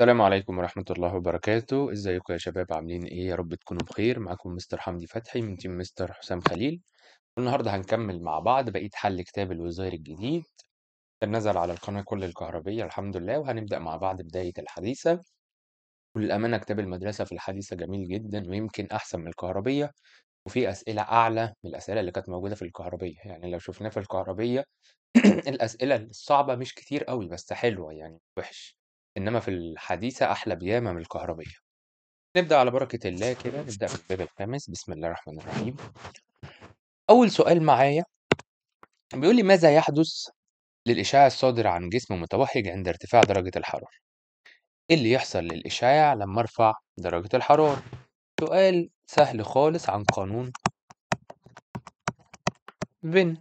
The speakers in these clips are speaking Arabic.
السلام عليكم ورحمة الله وبركاته ازيكم يا شباب عاملين ايه يا رب تكونوا بخير معاكم مستر حمدي فتحي من تيم مستر حسام خليل النهاردة هنكمل مع بعض بقية حل كتاب الوزير الجديد كان نزل على القناة كل الكهربية الحمد لله وهنبدأ مع بعض بداية الحديثة وللأمانة كتاب المدرسة في الحديثة جميل جدا ويمكن أحسن من الكهربية وفي أسئلة أعلى من الأسئلة اللي كانت موجودة في الكهربية يعني لو شفناه في الكهربية الأسئلة الصعبة مش كتير قوي بس حلوة يعني وحش إنما في الحديثة أحلى بياما من الكهربية. نبدأ على بركة الله كده، نبدأ في الباب الخامس، بسم الله الرحمن الرحيم. أول سؤال معايا بيقول لي ماذا يحدث للإشعاع الصادر عن جسم متوهج عند ارتفاع درجة الحرارة؟ إيه اللي يحصل للإشعاع لما أرفع درجة الحرارة؟ سؤال سهل خالص عن قانون فين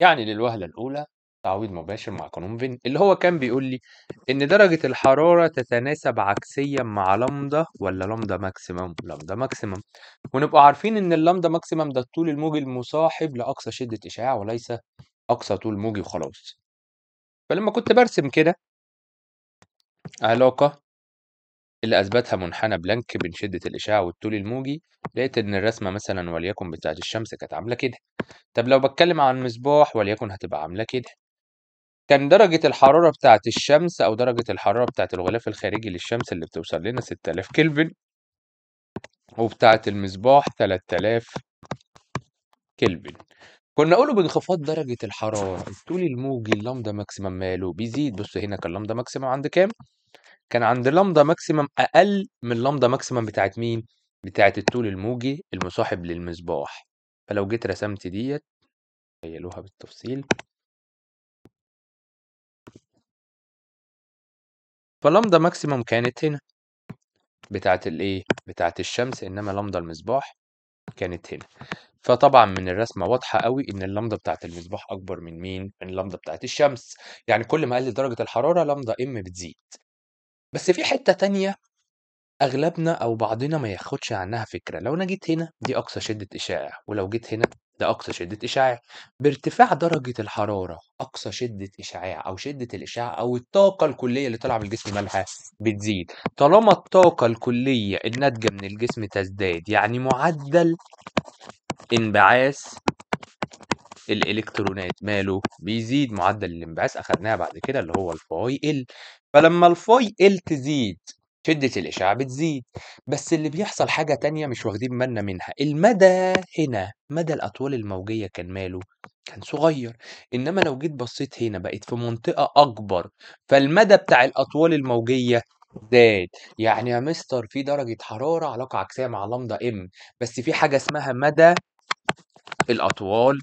يعني للوهلة الأولى تعويض مباشر مع قانون فين اللي هو كان بيقول لي ان درجة الحرارة تتناسب عكسيا مع لامدا ولا لامدا ماكسيمم لامدا ماكسيمم ونبقى عارفين ان اللامدا ماكسيمم ده الطول الموجي المصاحب لاقصى شدة اشعاع وليس اقصى طول موجي وخلاص فلما كنت برسم كده علاقة اللي أثبتها منحنى بلانك بين شدة الإشعاع والطول الموجي لقيت إن الرسمة مثلا وليكن بتاعة الشمس كانت عاملة كده طب لو بتكلم عن مصباح وليكن هتبقى عاملة كده كان درجة الحرارة بتاعة الشمس أو درجة الحرارة بتاعة الغلاف الخارجي للشمس اللي بتوصل لنا 6000 كلفن وبتاعة المصباح 3000 كلفن كنا قولوا بانخفاض درجة الحرارة الطول الموجي اللامدا ماكسيمم ماله بيزيد بص هنا كان اللامدا ماكسيمم عند كام؟ كان عند لامدا ماكسيمم أقل من اللامدا ماكسيمم بتاعة مين؟ بتاعة الطول الموجي المصاحب للمصباح فلو جيت رسمت ديت تخيلوها بالتفصيل فاللمضة ماكسيموم كانت هنا بتاعة الايه بتاعة الشمس انما لمضة المصباح كانت هنا فطبعا من الرسمه واضحه قوي ان اللمضه بتاعه المصباح اكبر من مين من اللمضه بتاعه الشمس يعني كل ما قلت درجه الحراره لمضه ام بتزيد بس في حته تانية اغلبنا او بعضنا ما ياخدش عنها فكره لو انا جيت هنا دي اقصى شده اشعه ولو جيت هنا لأقصى شدة إشعاع بارتفاع درجة الحرارة أقصى شدة إشعاع أو شدة الإشعاع أو الطاقة الكلية اللي طالعة من الجسم مالها بتزيد طالما الطاقة الكلية الناتجة من الجسم تزداد يعني معدل انبعاث الالكترونات ماله بيزيد معدل الانبعاث اخدناها بعد كده اللي هو الفاي ال فلما الفاي ال تزيد شدة الإشعاع بتزيد بس اللي بيحصل حاجة تانية مش واخدين بالنا منها المدى هنا مدى الأطوال الموجية كان ماله كان صغير إنما لو جيت بصيت هنا بقيت في منطقة أكبر فالمدى بتاع الأطوال الموجية زاد يعني يا مستر في درجة حرارة علاقة عكسية مع لمضة ام بس في حاجة اسمها مدى الأطوال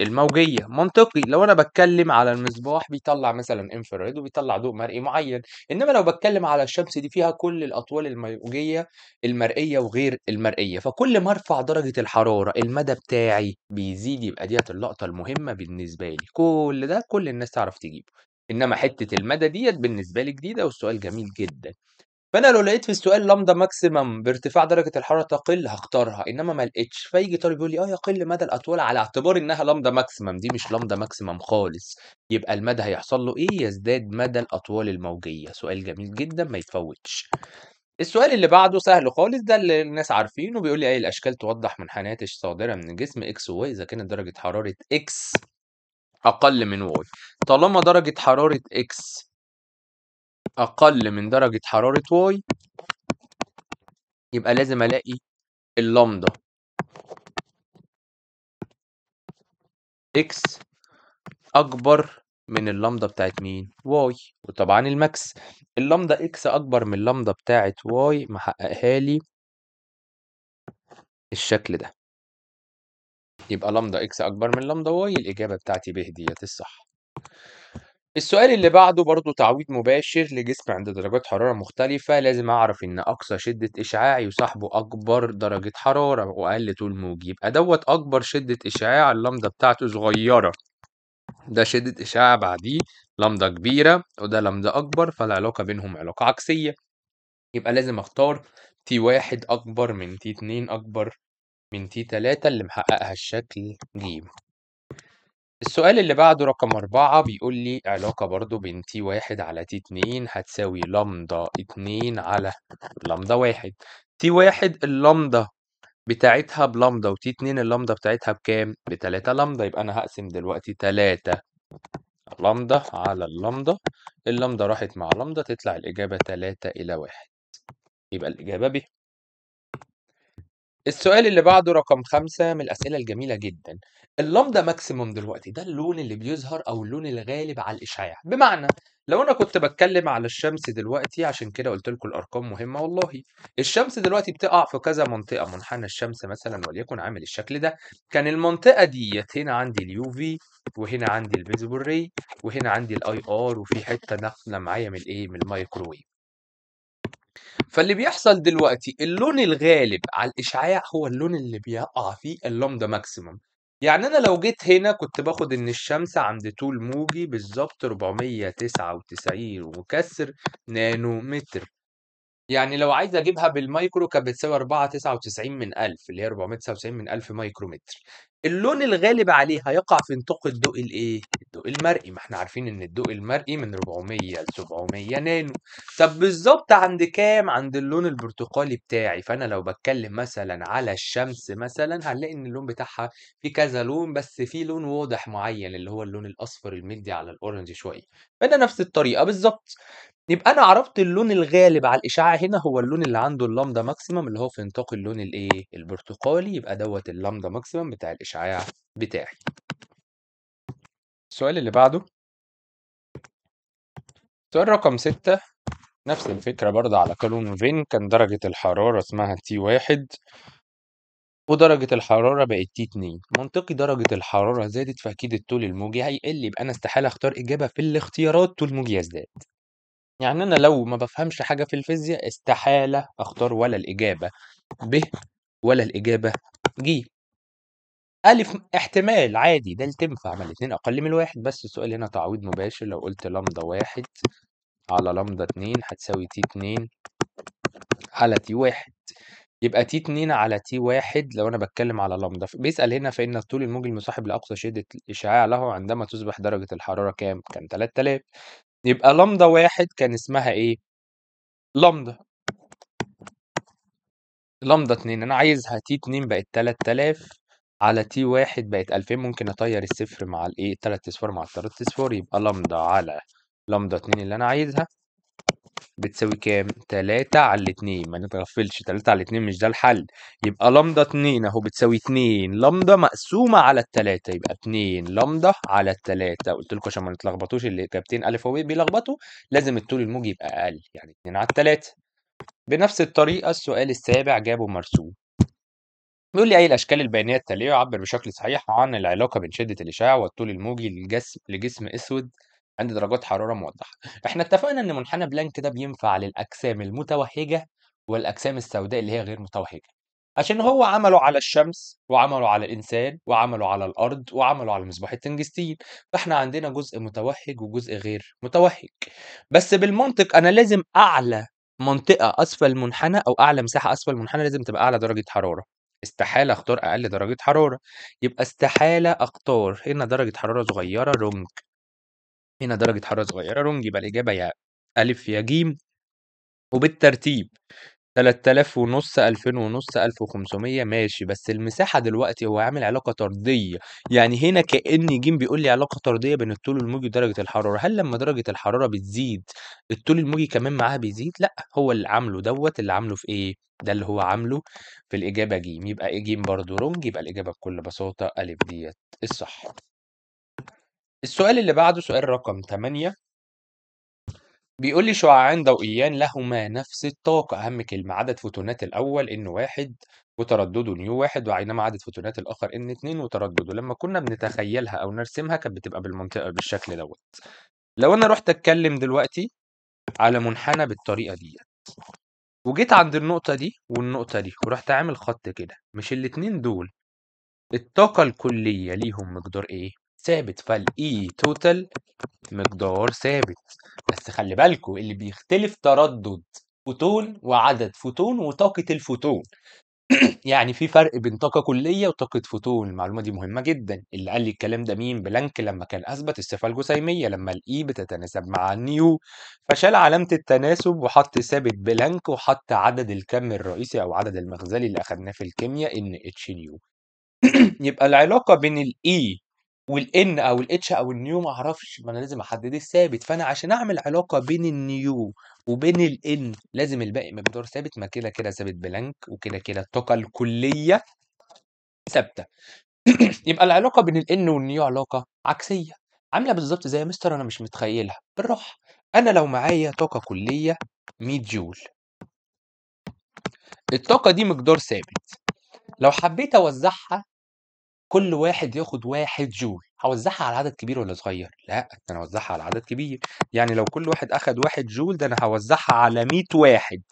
الموجيه منطقي لو انا بتكلم على المصباح بيطلع مثلا انفراريد وبيطلع ضوء مرئي معين انما لو بتكلم على الشمس دي فيها كل الاطوال الموجيه المرئيه وغير المرئيه فكل ما ارفع درجه الحراره المدى بتاعي بيزيد يبقى ديت اللقطه المهمه بالنسبه لي كل ده كل الناس تعرف تجيبه انما حته المدى ديت بالنسبه لي جديده والسؤال جميل جدا فانا لو لقيت في السؤال لامدا ماكسيمم بارتفاع درجه الحراره تقل هختارها انما ما لقيتش فيجي طالب يقول لي اه يقل مدى الاطوال على اعتبار انها لامدا ماكسيمم دي مش لامدا ماكسيمم خالص يبقى المدى هيحصل له ايه يزداد مدى الاطوال الموجيه سؤال جميل جدا ما يتفوتش السؤال اللي بعده سهل خالص ده اللي الناس عارفينه بيقول لي اي آه، الاشكال توضح منحنيات الصادره من الجسم اكس وواي اذا كانت درجه حراره اكس اقل من واي طالما درجه حراره اكس أقل من درجة حرارة واي يبقى لازم ألاقي اللامدا إكس أكبر من اللامدا بتاعت مين؟ واي وطبعا الماكس اللامدا إكس أكبر من اللامدا بتاعت واي محققها لي الشكل ده يبقى لامدا إكس أكبر من لامدا واي الإجابة بتاعتي ب ديت الصح السؤال اللي بعده برضه تعويض مباشر لجسم عند درجات حرارة مختلفة لازم أعرف إن أقصى شدة إشعاع يصاحبه أكبر درجة حرارة وأقل طول موج يبقى دوت أكبر شدة إشعاع اللمضة بتاعته صغيرة ده شدة إشعاع بعديه لمضة كبيرة وده لمضة أكبر فالعلاقة بينهم علاقة عكسية يبقى لازم أختار تي واحد أكبر من تي اتنين أكبر من تي تلاتة اللي محققها الشكل ج السؤال اللي بعده رقم أربعة بيقول لي علاقة برضه بين T1 على T2 هتساوي لامدا اتنين على لامدا واحد T1 اللامدا بتاعتها بلامدا وتي 2 اللامدا بتاعتها بكام؟ بتلاتة 3 لامدا يبقى انا هقسم دلوقتي تلاتة لامدا على اللامدا اللامدا راحت مع لامدا تطلع الإجابة تلاتة إلى واحد يبقى الإجابة ب السؤال اللي بعده رقم خمسة من الأسئلة الجميلة جدًا. اللامدا ماكسيموم دلوقتي ده اللون اللي بيظهر أو اللون الغالب على الإشعاع، بمعنى لو أنا كنت بتكلم على الشمس دلوقتي عشان كده قلت لكم الأرقام مهمة والله. الشمس دلوقتي بتقع في كذا منطقة، منحنى الشمس مثلًا وليكن عامل الشكل ده، كان المنطقة دي هنا عندي اليو في وهنا عندي الفيزبوري وهنا عندي الأي آر وفي حتة داخلة معايا من الإيه؟ من الميكروويف. فاللي بيحصل دلوقتي اللون الغالب على الاشعاع هو اللون اللي بيقع فيه اللامدا ماكسيمم يعني انا لو جيت هنا كنت باخد ان الشمس عند طول موجي بالظبط 499 وكسر نانومتر يعني لو عايز أجيبها بالمايكرو كانت بتساوي 4.99 من 1000 اللي هي 499 من 1000 مايكرومتر اللون الغالب عليها يقع في نطاق الضوء الايه؟ الضوء المرئي، ما احنا عارفين ان الضوء المرئي من 400 ل 700 نانو. طب بالظبط عند كام؟ عند اللون البرتقالي بتاعي، فانا لو بتكلم مثلا على الشمس مثلا هنلاقي ان اللون بتاعها في كذا لون بس في لون واضح معين اللي هو اللون الاصفر المدي على الاورنج شويه. فده نفس الطريقه بالظبط. يبقى انا عرفت اللون الغالب على الاشعاع هنا هو اللون اللي عنده اللامدا ماكسيمم اللي هو في نطاق اللون الايه البرتقالي يبقى دوت اللامدا ماكسيمم بتاع الاشعاع بتاعي السؤال اللي بعده سؤال رقم ستة نفس الفكرة برضه على قانون فين كان درجة الحرارة اسمها تي واحد ودرجة الحرارة بقت تي 2 منطقي درجة الحرارة زادت فأكيد الطول الموجي هيقل يبقى أنا استحالة أختار إجابة في الاختيارات طول موجي يزداد يعني أنا لو ما بفهمش حاجة في الفيزياء استحالة أختار ولا الإجابة ب ولا الإجابة ج. ألف احتمال عادي ده اللي تنفع ما الاتنين أقل من الواحد بس السؤال هنا تعويض مباشر لو قلت لمدا واحد على لمدا اتنين هتساوي تي اتنين على تي واحد يبقى تي اتنين على تي واحد لو أنا بتكلم على لمدا بيسأل هنا فإن الطول الموجي المصاحب لأقصى شدة إشعاع له عندما تصبح درجة الحرارة كام؟ كان 3000 يبقى لامدا واحد كان اسمها ايه؟ لامدا لامدا اتنين انا عايزها تي اتنين بقت تلات تلاف على تي واحد بقت الفين ممكن اطير الصفر مع الايه تلات اصفار مع التلات اصفار يبقى لامدا على لامدا اتنين اللي انا عايزها بتساوي كام؟ تلاتة على 2 ما نتغفلش تلاتة على 2 مش ده الحل يبقى لمدة اتنين اهو بتساوي اتنين لمدة مقسومة على التلاتة يبقى اتنين لمدة على التلاتة قلت لكم عشان ما نتلخبطوش اللي كابتين الف وبي بيلخبطوا لازم الطول الموجي يبقى اقل يعني اتنين على التلاتة بنفس الطريقة السؤال السابع جابه مرسوم بيقول لي أي الأشكال البيانية التالية يعبر بشكل صحيح عن العلاقة بين شدة الإشعاع والطول الموجي للجسم لجسم أسود عند درجات حرارة موضحة احنا اتفقنا ان منحنى بلانك ده بينفع للأجسام المتوهجة والأجسام السوداء اللي هي غير متوهجة عشان هو عمله على الشمس وعمله على الإنسان وعمله على الأرض وعمله على مصباح التنجستين فاحنا عندنا جزء متوهج وجزء غير متوهج بس بالمنطق أنا لازم أعلى منطقة أسفل المنحنى أو أعلى مساحة أسفل المنحنى لازم تبقى أعلى درجة حرارة استحالة أختار أقل درجة حرارة يبقى استحالة أختار هنا درجة حرارة صغيرة رونج هنا درجة حرارة صغيرة رونج يبقى الإجابة يا ألف يا جيم وبالترتيب 3000 ونص 2000 ونص 1500 ماشي بس المساحة دلوقتي هو عامل علاقة طردية يعني هنا كأن جيم بيقول لي علاقة طردية بين الطول الموجي ودرجة الحرارة هل لما درجة الحرارة بتزيد الطول الموجي كمان معاها بيزيد لا هو اللي عامله دوت اللي عامله في ايه ده اللي هو عامله في الإجابة جيم يبقى إيه جيم برضه رونج يبقى الإجابة بكل بساطة ألف ديت الصح السؤال اللي بعده سؤال رقم 8 بيقول لي شعاعان ضوئيان لهما نفس الطاقة أهم كلمة عدد فوتونات الأول إن واحد وتردده نيو واحد وعينما عدد فوتونات الآخر إن اتنين وتردده لما كنا بنتخيلها أو نرسمها كانت بتبقى بالمنطقة بالشكل دوت لو أنا رحت أتكلم دلوقتي على منحنى بالطريقة ديت وجيت عند النقطة دي والنقطة دي ورحت عامل خط كده مش الاتنين دول الطاقة الكلية ليهم مقدار إيه؟ ثابت فالاي توتال مقدار ثابت بس خلي بالكو اللي بيختلف تردد فوتون وعدد فوتون وطاقة الفوتون يعني في فرق بين طاقة كلية وطاقة فوتون المعلومة دي مهمة جدا اللي قال لي الكلام ده مين بلانك لما كان أثبت الصفة الجسيمية لما الإي بتتناسب مع النيو فشال علامة التناسب وحط ثابت بلانك وحط عدد الكم الرئيسي أو عدد المخزلي اللي أخدناه في الكيمياء إن اتش نيو يبقى العلاقة بين الإي e والان او الاتش او النيو ما اعرفش ما انا لازم احدد الثابت فانا عشان اعمل علاقه بين النيو وبين الان لازم الباقي مقدار ثابت ما كده كده ثابت بلانك وكده كده الطاقه الكليه ثابته يبقى العلاقه بين الان والنيو علاقه عكسيه عامله بالظبط زي مستر انا مش متخيلها بالراحه انا لو معايا طاقه كليه 100 جول الطاقه دي مقدار ثابت لو حبيت اوزعها كل واحد ياخد واحد جول هوزعها على عدد كبير ولا صغير لا انا هوزعها على عدد كبير يعني لو كل واحد اخد واحد جول ده انا هوزعها على 100 واحد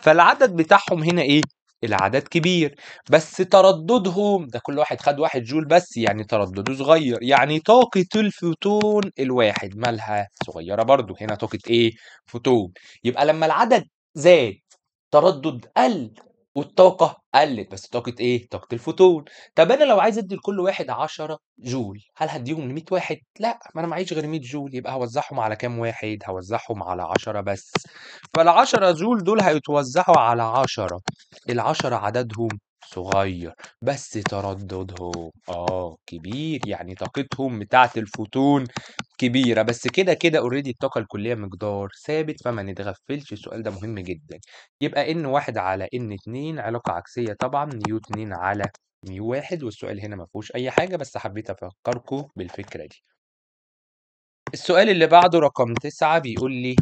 فالعدد بتاعهم هنا ايه العدد كبير بس ترددهم ده كل واحد خد واحد جول بس يعني تردده صغير يعني طاقة الفوتون الواحد مالها صغيرة برضو هنا طاقة ايه فوتون يبقى لما العدد زاد تردد قل والطاقة قلت بس طاقة إيه؟ طاقة الفوتون طب أنا لو عايز أدي لكل واحد 10 جول هل هديهم ل 100 واحد؟ لا ما أنا معيش غير 100 جول يبقى هوزعهم على كام واحد؟ هوزعهم على 10 بس فال 10 جول دول هيتوزعوا على 10 ال 10 عددهم صغير بس ترددهم اه كبير يعني طاقتهم بتاعة الفوتون كبيرة بس كده كده اوريدي الطاقة الكلية مقدار ثابت فما نتغفلش السؤال ده مهم جدا يبقى ان واحد على ان اتنين علاقة عكسية طبعا نيو اتنين على نيو واحد والسؤال هنا ما فيهوش اي حاجة بس حبيت افكركم بالفكرة دي السؤال اللي بعده رقم تسعة بيقول لي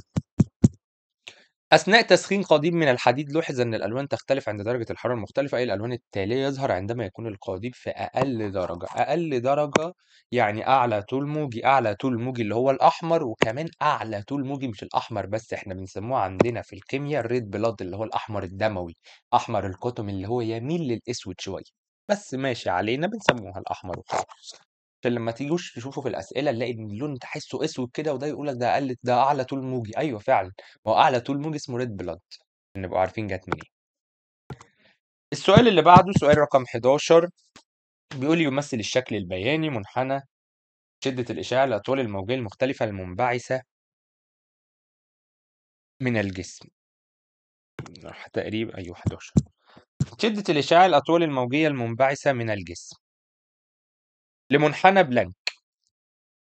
أثناء تسخين قضيب من الحديد لوحظ أن الألوان تختلف عند درجة الحرارة المختلفة، أي الألوان التالية يظهر عندما يكون القضيب في أقل درجة، أقل درجة يعني أعلى طول موجي، أعلى طول موجي اللي هو الأحمر، وكمان أعلى طول موجي مش الأحمر بس إحنا بنسمّوه عندنا في الكيمياء الريد بلاد اللي هو الأحمر الدموي، أحمر القطم اللي هو يميل للأسود شوية، بس ماشي علينا بنسمّوها الأحمر وخلاص. فلما تيجوش تشوفوا في الاسئله نلاقي ان اللون تحسه اسود كده وده يقول لك ده اقل ده اعلى طول موجي ايوه فعلا ما هو اعلى طول موجي اسمه ريد بلاد نبقى عارفين جت منين السؤال اللي بعده سؤال رقم 11 بيقول يمثل الشكل البياني منحنى شدة الإشعة الأطوال الموجية المختلفة المنبعثة من الجسم تقريبا أيوه 11 شدة الإشعاع الأطوال الموجية المنبعثة من الجسم لمنحنى بلانك.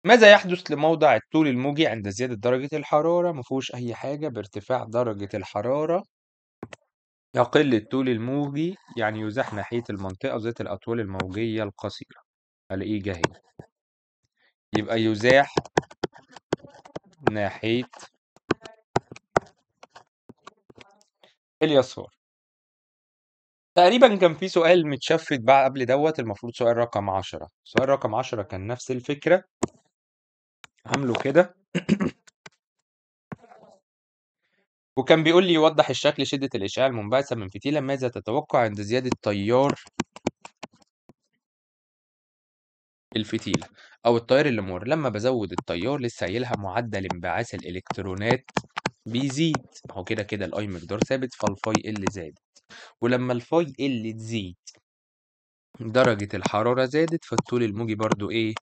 ماذا يحدث لموضع الطول الموجي عند زيادة درجة الحرارة؟ ما فيهوش أي حاجة بارتفاع درجة الحرارة يقل الطول الموجي يعني يزاح ناحية المنطقة ذات الأطوال الموجية القصيرة ألاقيه e جه هنا يبقى يزاح ناحية اليسار تقريبًا كان في سؤال متشفت بقى قبل دوت المفروض سؤال رقم 10، سؤال رقم 10 كان نفس الفكرة. عامله كده وكان بيقول لي: يوضح الشكل شدة الإشعاع المنبعثة من فتيلة ماذا تتوقع عند زيادة تيار" "الفتيلة أو التيار اللي مور لمّا بزود التيار لسّيلها معدل انبعاث الإلكترونات" بيزيد هو كده كده الاي مقدار ثابت فالفاي ال زادت ولما الفاي ال تزيد درجة الحرارة زادت فالطول الموجي برضو ايه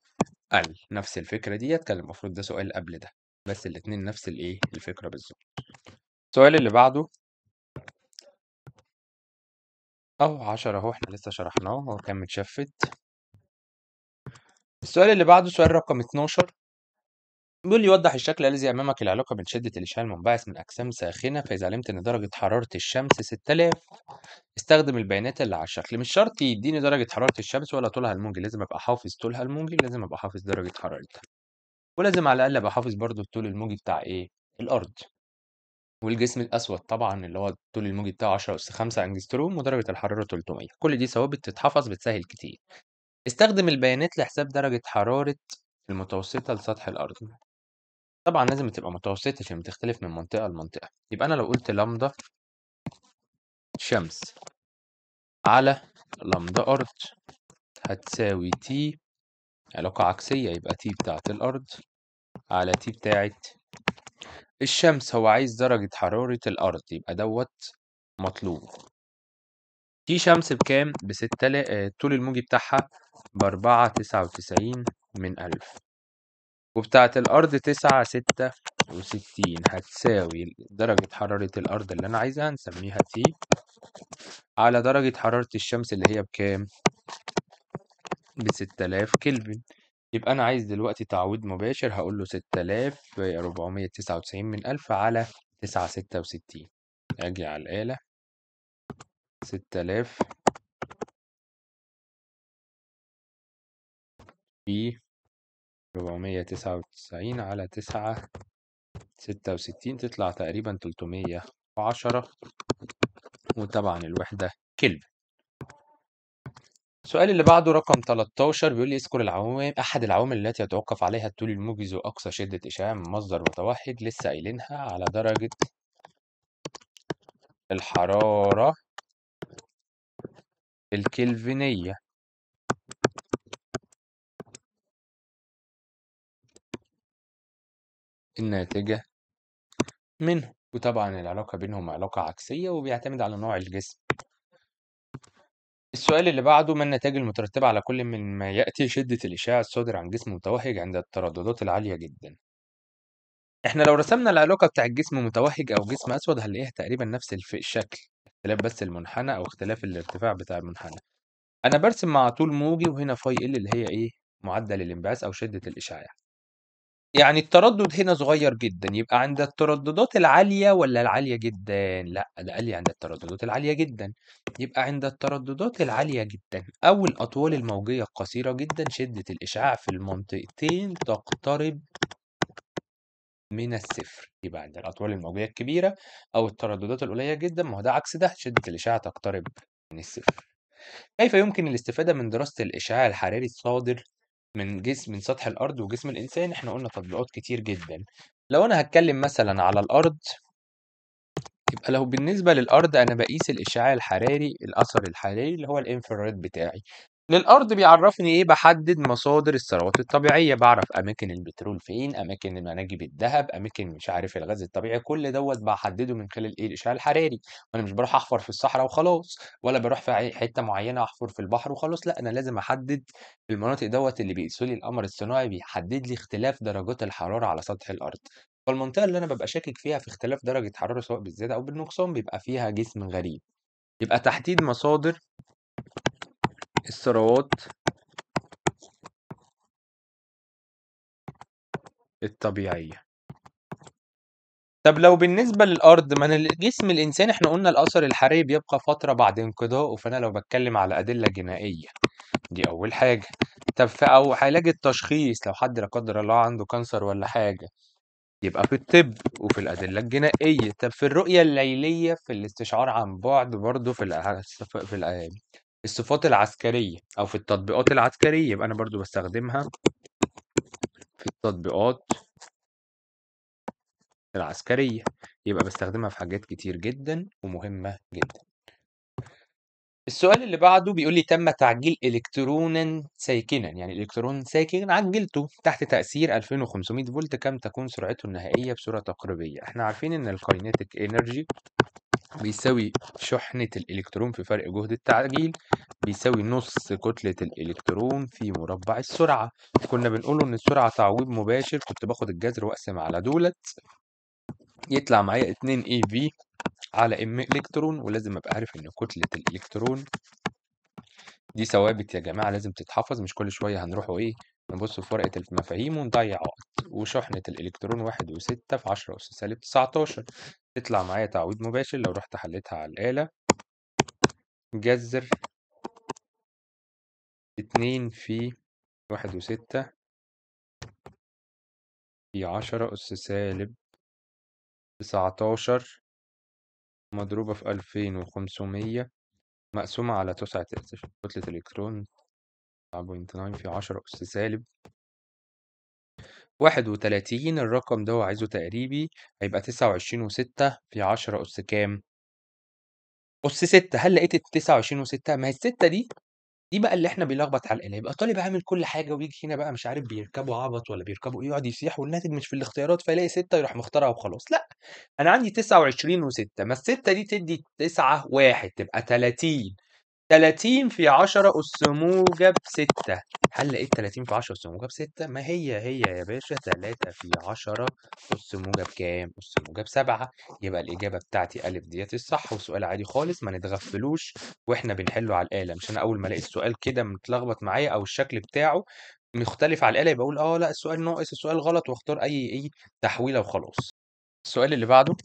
قل نفس الفكرة ديت كان المفروض ده سؤال قبل ده بس الاتنين نفس الايه الفكرة بالظبط السؤال اللي بعده اهو عشرة اهو احنا لسه شرحناه هو كان متشفت السؤال اللي بعده سؤال رقم 12 بيقول يوضح الشكل الذي أمامك العلاقة بين شدة الإشعاع المنبعث من أجسام ساخنة فإذا علمت إن درجة حرارة الشمس 6000 استخدم البيانات اللي على الشكل مش شرط يديني درجة حرارة الشمس ولا طولها الموجي لازم أبقى حافظ طولها الموجي لازم أبقى حافظ درجة حرارتها ولازم على الأقل أبقى حافظ برضه الطول الموجي بتاع إيه الأرض والجسم الأسود طبعا اللي هو طول الموجي بتاعه 10 أس 5 أنجستروم ودرجة الحرارة 300 كل دي ثوابت تتحفظ بتسهل كتير استخدم البيانات لحساب درجة حرارة المتوسطة لسطح الأرض طبعا لازم تبقى متوسطة عشان بتختلف من منطقة لمنطقة يبقى أنا لو قلت لامدا شمس على لامدا أرض هتساوي تي علاقة عكسية يبقى تي بتاعة الأرض على تي بتاعة الشمس هو عايز درجة حرارة الأرض يبقى دوت مطلوب تي شمس بكام؟ بستة آه، طول الموجي بتاعها بأربعة تسعة وتسعين من ألف وبتاعة الأرض تسعة ستة وستين هتساوي درجة حرارة الأرض اللي أنا عايزها نسميها تي على درجة حرارة الشمس اللي هي بكام؟ بستة آلاف كلفن يبقى أنا عايز دلوقتي تعويض مباشر هقول له ستة آلاف ربعمية تسعة وتسعين من ألف على تسعة ستة وستين أجي على الآلة ستة آلاف في أربعمية تسعة وتسعين على تسعة ستة وستين تطلع تقريبا تلتمية وعشرة وطبعا الوحدة كلب السؤال اللي بعده رقم 13 بيقول لي اذكر العوامل احد العوامل التي يتوقف عليها الطول الموجز واقصى شده اشعاع من مصدر متوحد لسه قايلينها على درجه الحراره الكلفينيه الناتجة منه وطبعا العلاقة بينهم علاقة عكسية وبيعتمد على نوع الجسم السؤال اللي بعده ما النتائج المترتبة على كل مما يأتي شدة الإشعاع الصادر عن جسم متوهج عند الترددات العالية جدا احنا لو رسمنا العلاقة بتاع الجسم متوهج أو جسم أسود هنلاقيها تقريبا نفس الشكل اختلاف بس المنحنى أو اختلاف الارتفاع بتاع المنحنى أنا برسم مع طول موجي وهنا فاي ال اللي هي إيه معدل الانبعاث أو شدة الإشعاع يعني التردد هنا صغير جدًا، يبقى عند الترددات العالية ولا العالية جدًا؟ لأ، ده قال لي عند الترددات العالية جدًا، يبقى عند الترددات العالية جدًا أو الأطوال الموجية القصيرة جدًا شدة الإشعاع في المنطقتين تقترب من الصفر، يبقى عند الأطوال الموجية الكبيرة أو الترددات القليلة جدًا ما هو ده عكس ده، شدة الإشعاع تقترب من الصفر. كيف يمكن الاستفادة من دراسة الإشعاع الحراري الصادر من جسم من سطح الارض وجسم الانسان احنا قلنا تطبيقات كتير جدا لو انا هتكلم مثلا على الارض يبقى لو بالنسبه للارض انا بقيس الاشعاع الحراري الاثر الحراري اللي هو الانفراريد بتاعي للأرض بيعرفني إيه بحدد مصادر الثروات الطبيعية بعرف أماكن البترول فين أماكن المناجم الذهب أماكن مش عارف الغاز الطبيعي كل دوت بحدده من خلال إيه الإشعاع الحراري وأنا مش بروح أحفر في الصحراء وخلاص ولا بروح في أي حتة معينة أحفر في البحر وخلاص لا أنا لازم أحدد المناطق دوت اللي بيقيسوا لي القمر الصناعي بيحدد لي اختلاف درجات الحرارة على سطح الأرض فالمنطقة اللي أنا ببقى شاكك فيها في اختلاف درجة حرارة سواء بالزيادة أو بالنقصان بيبقى فيها جسم غريب يبقى تحديد مصادر الثروات الطبيعية طب لو بالنسبة للأرض ما الجسم الإنسان إحنا قلنا الأثر الحراري بيبقى فترة بعد انقضائه فأنا لو بتكلم على أدلة جنائية دي أول حاجة طب في أو علاج التشخيص لو حد لا قدر الله عنده كانسر ولا حاجة يبقى في الطب وفي الأدلة الجنائية طب في الرؤية الليلية في الاستشعار عن بعد برضه في الأ... في الأ... الصفات العسكرية أو في التطبيقات العسكرية يبقى أنا برضو بستخدمها في التطبيقات العسكرية يبقى بستخدمها في حاجات كتير جدا ومهمة جدا السؤال اللي بعده بيقول لي تم تعجيل إلكترونا ساكنا يعني الكترون ساكن عجلته تحت تأثير 2500 فولت كم تكون سرعته النهائية بصورة تقريبية احنا عارفين ان الكاينيتيك انرجي بيساوي شحنة الإلكترون في فرق جهد التعجيل بيساوي نص كتلة الإلكترون في مربع السرعة كنا بنقول إن السرعة تعويض مباشر كنت باخد الجذر وأقسم على دولت يطلع معايا 2 اي في على ام الكترون ولازم ابقى عارف ان كتله الالكترون دي ثوابت يا جماعه لازم تتحفظ مش كل شويه هنروحوا ايه نبص في ورقه المفاهيم ونضيع وقت وشحنه الالكترون واحد وستة في عشرة اس سالب 19 يطلع معايا تعويض مباشر لو رحت حليتها على الآلة جذر اتنين في واحد وستة في عشرة أس سالب تسعتاشر مضروبة في ألفين وخمسمية مقسومة على تسعة كتلة الإلكترون بوينت ناين في عشرة أس سالب 31 الرقم ده هو عايزه تقريبي هيبقى 29 و6 في 10 أُس كام؟ أُس 6 هل لقيت ال و6؟ ما هي ال6 دي دي بقى اللي إحنا بيلخبط عقلنا، يبقى الطالب عامل كل حاجة وييجي هنا بقى مش عارف بيركبوا عبط ولا بيركبوا إيه يقعد يسيح والناتج مش في الاختيارات فيلاقي 6 يروح مختارها وخلاص، لأ أنا عندي 29 و6 ما ال6 دي تدّي 9 1 تبقى 30. 30 في 10 موجب 6 هل لقيت 30 في 10 موجب 6 ما هي هي يا باشا 3 في 10 موجب كام اس موجب 7 يبقى الإجابة بتاعتي أ ديت الصح وسؤال عادي خالص ما نتغفلوش وإحنا بنحله على الآلة مش أنا أول ما ألاقي السؤال كده متلخبط معايا أو الشكل بتاعه مختلف على الآلة يبقى أقول أه لا السؤال ناقص السؤال غلط وأختار أي اي تحويلة وخلاص. السؤال اللي بعده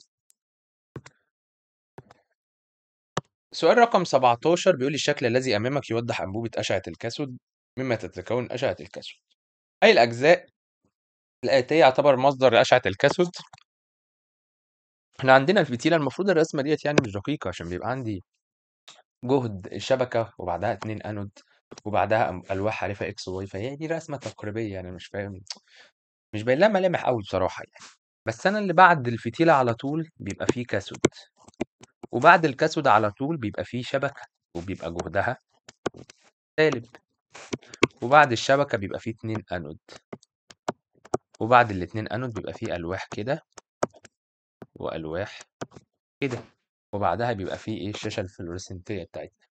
سؤال رقم 17 بيقول لي الشكل الذي أمامك يوضح أنبوبة أشعة الكاسود مما تتكون أشعة الكاسود أي الأجزاء الآتية يعتبر مصدر لأشعة الكاسود احنا عندنا الفتيلة المفروض الرسمة ديت يعني مش دقيقة عشان بيبقى عندي جهد الشبكة وبعدها اتنين أنود وبعدها ألواح حريفة إكس وواي فهي دي رسمة تقريبية يعني مش فاهم مش باين لها ملامح قوي بصراحة يعني بس أنا اللي بعد الفتيلة على طول بيبقى فيه كاسود وبعد الكاثود على طول بيبقى فيه شبكة وبيبقى جهدها سالب وبعد الشبكة بيبقى فيه اتنين أنود وبعد الاتنين أنود بيبقى فيه ألواح كده وألواح كده وبعدها بيبقى فيه ايه الشاشة الفلوريسنتية بتاعتنا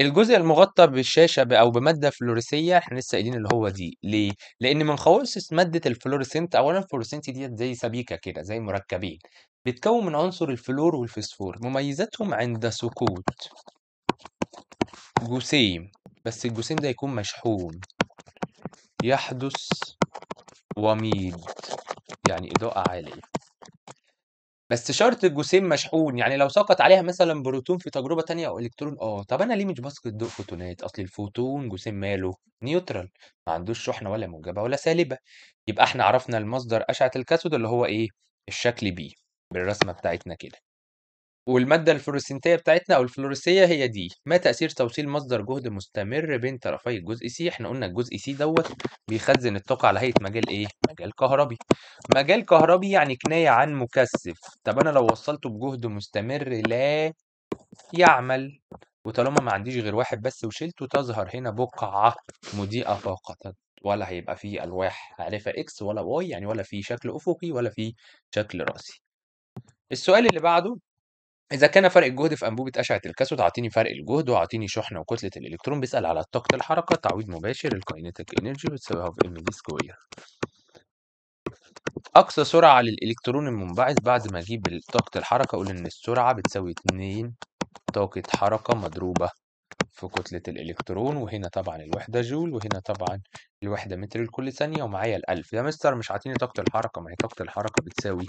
الجزء المغطى بالشاشة أو بمادة فلورسية إحنا لسه قايلين اللي هو دي، ليه؟ لأن من خواص مادة الفلورسنت أولًا الفلورسنت ديت زي سبيكة كده زي مركبين، بيتكون من عنصر الفلور والفسفور، مميزاتهم عند سقوط جسيم بس الجسيم ده يكون مشحون يحدث وميض يعني إضاءة عالية. بس شرط الجسيم مشحون يعني لو سقط عليها مثلا بروتون في تجربة تانية او الكترون اه طب انا ليه مش بسقط ضوء فوتونات اصل الفوتون جسيم ماله نيوترال ما عندوش شحنة ولا موجبة ولا سالبة يبقى احنا عرفنا المصدر اشعة الكاثود اللي هو ايه الشكل بي بالرسمة بتاعتنا كده والمادة الفلوريسنتية بتاعتنا أو الفلوريسية هي دي ما تأثير توصيل مصدر جهد مستمر بين طرفي الجزء سي احنا قلنا الجزء سي دوت بيخزن الطاقة على هيئة مجال ايه؟ مجال كهربي مجال كهربي يعني كناية عن مكثف طب أنا لو وصلته بجهد مستمر لا يعمل وطالما ما عنديش غير واحد بس وشلته تظهر هنا بقعة مضيئة فقط ولا هيبقى فيه ألواح عارفة إكس ولا واي يعني ولا فيه شكل أفقي ولا فيه شكل رأسي السؤال اللي بعده إذا كان فرق الجهد في أنبوبة أشعة الكاثود أعطيني فرق الجهد وأعطيني شحنة وكتلة الإلكترون بيسأل على طاقة الحركة تعويض مباشر الكاينتيك إنرجي بتساويها في إم دي سكوير أقصى سرعة للإلكترون المنبعث بعد ما أجيب طاقة الحركة أقول إن السرعة بتساوي اتنين طاقة حركة مضروبة في كتلة الإلكترون وهنا طبعا الوحدة جول وهنا طبعا الوحدة متر لكل ثانية ومعايا الألف يا مستر مش عاطيني طاقة الحركة ما هي طاقة الحركة بتساوي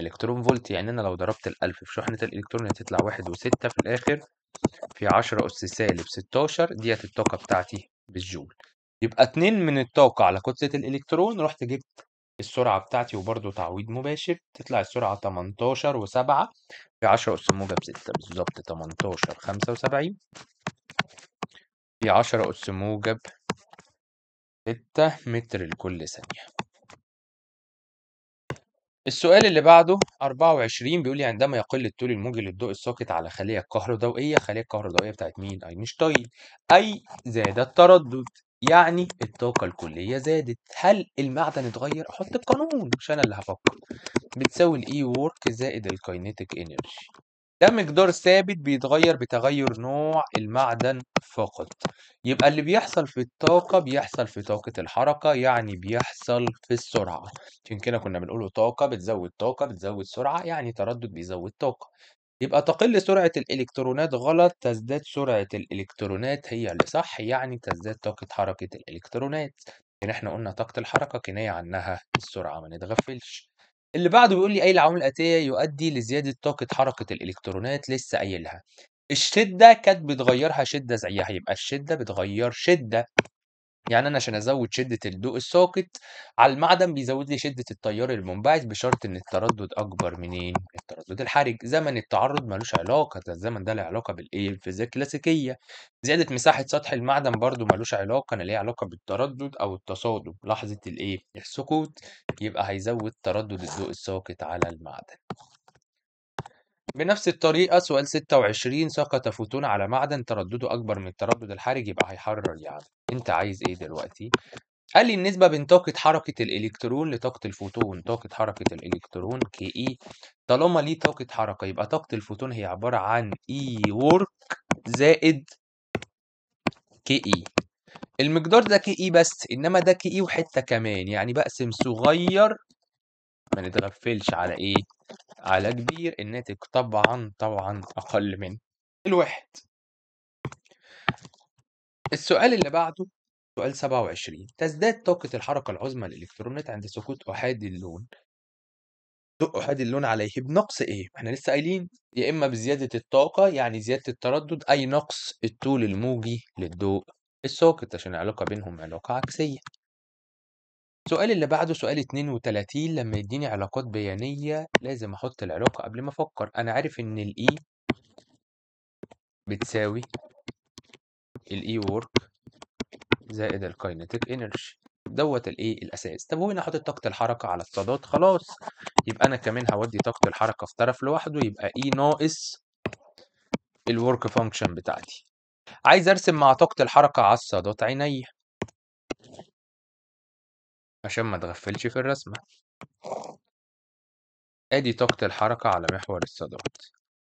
الكترون فولت يعني انا لو ضربت الالف في شحنة الالكترون هتطلع واحد وستة في الاخر في عشرة اس سالب ستاشر ديت الطاقة بتاعتي بالجول يبقى اتنين من الطاقة على كتلة الالكترون رحت جبت السرعة بتاعتي وبرضه تعويض مباشر تطلع السرعة 18 وسبعة في عشرة أس موجب ستة بالظبط 18 خمسة وسبعين في عشرة أس موجب ستة متر لكل ثانية السؤال اللي بعده 24 بيقول لي عندما يقل الطول الموجي للضوء الساقط على خلية كهروضوئية خلية كهروضوئية بتاعت مين؟ أينشتاين أي زاد التردد يعني الطاقة الكلية زادت هل المعدن اتغير؟ أحط القانون مش أنا اللي هفكر بتساوي الإي ورك e زائد الكاينيتيك إنرجي ده مقدار ثابت بيتغير بتغير نوع المعدن فقط يبقى اللي بيحصل في الطاقة بيحصل في طاقة الحركة يعني بيحصل في السرعة عشان كده كنا بنقوله طاقة بتزود طاقة بتزود سرعة يعني تردد بيزود طاقة يبقى تقل سرعة الإلكترونات غلط تزداد سرعة الإلكترونات هي اللي صح يعني تزداد طاقة حركة الإلكترونات يعني احنا قلنا طاقة الحركة كناية عنها السرعة ما نتغفلش اللي بعده بيقول لي أي العوامل الآتية يؤدي لزيادة طاقة حركة الإلكترونات لسه قايلها الشدة كانت بتغيرها شدة زيها يبقى الشدة بتغير شدة يعني أنا عشان أزود شدة الضوء الساقط على المعدن بيزود لي شدة التيار المنبعث بشرط إن التردد أكبر منين؟ التردد الحرج، زمن التعرض ملوش علاقة، ده الزمن ده له علاقة بالإيه؟ الفيزياء الكلاسيكية، زيادة مساحة سطح المعدن برضو ملوش علاقة، أنا ليه علاقة بالتردد أو التصادم، لحظة الإيه؟ السقوط، يبقى هيزود تردد الضوء الساقط على المعدن. بنفس الطريقة سؤال 26 سقط فوتون على معدن تردده أكبر من التردد الحرج يبقى هيحرر يعني أنت عايز إيه دلوقتي؟ قال لي النسبة بين طاقة حركة الإلكترون لطاقة الفوتون طاقة حركة الإلكترون كي إي e. طالما ليه طاقة حركة يبقى طاقة الفوتون هي عبارة عن إي e ورك زائد كي إي e. المقدار ده كي إي بس إنما ده كي إي وحتة كمان يعني بقسم صغير ما نتغفلش على ايه على كبير الناتج طبعا طبعا اقل من الواحد السؤال اللي بعده سؤال 27 تزداد طاقة الحركة العظمى للإلكترونات عند سقوط أحادي اللون ضوء أحادي اللون عليه بنقص إيه؟ إحنا لسه قايلين يا إما بزيادة الطاقة يعني زيادة التردد أي نقص الطول الموجي للضوء الساقط عشان العلاقة بينهم علاقة عكسية السؤال اللي بعده سؤال 32 لما يديني علاقات بيانية لازم أحط العلاقة قبل ما أفكر أنا عارف إن الـ E بتساوي الـ E work زائد الكاينتيك إنرجي دوت الـ إيه e الاساس طب وهنا حاطط طاقه الحركه على الصادات خلاص يبقى انا كمان هودي طاقه الحركه في طرف لوحده يبقى E ناقص الـ work function بتاعتي عايز ارسم مع طاقه الحركه على الصادات عينيا عشان ما تغفلش في الرسمة ادي طاقة الحركة على محور الصدمات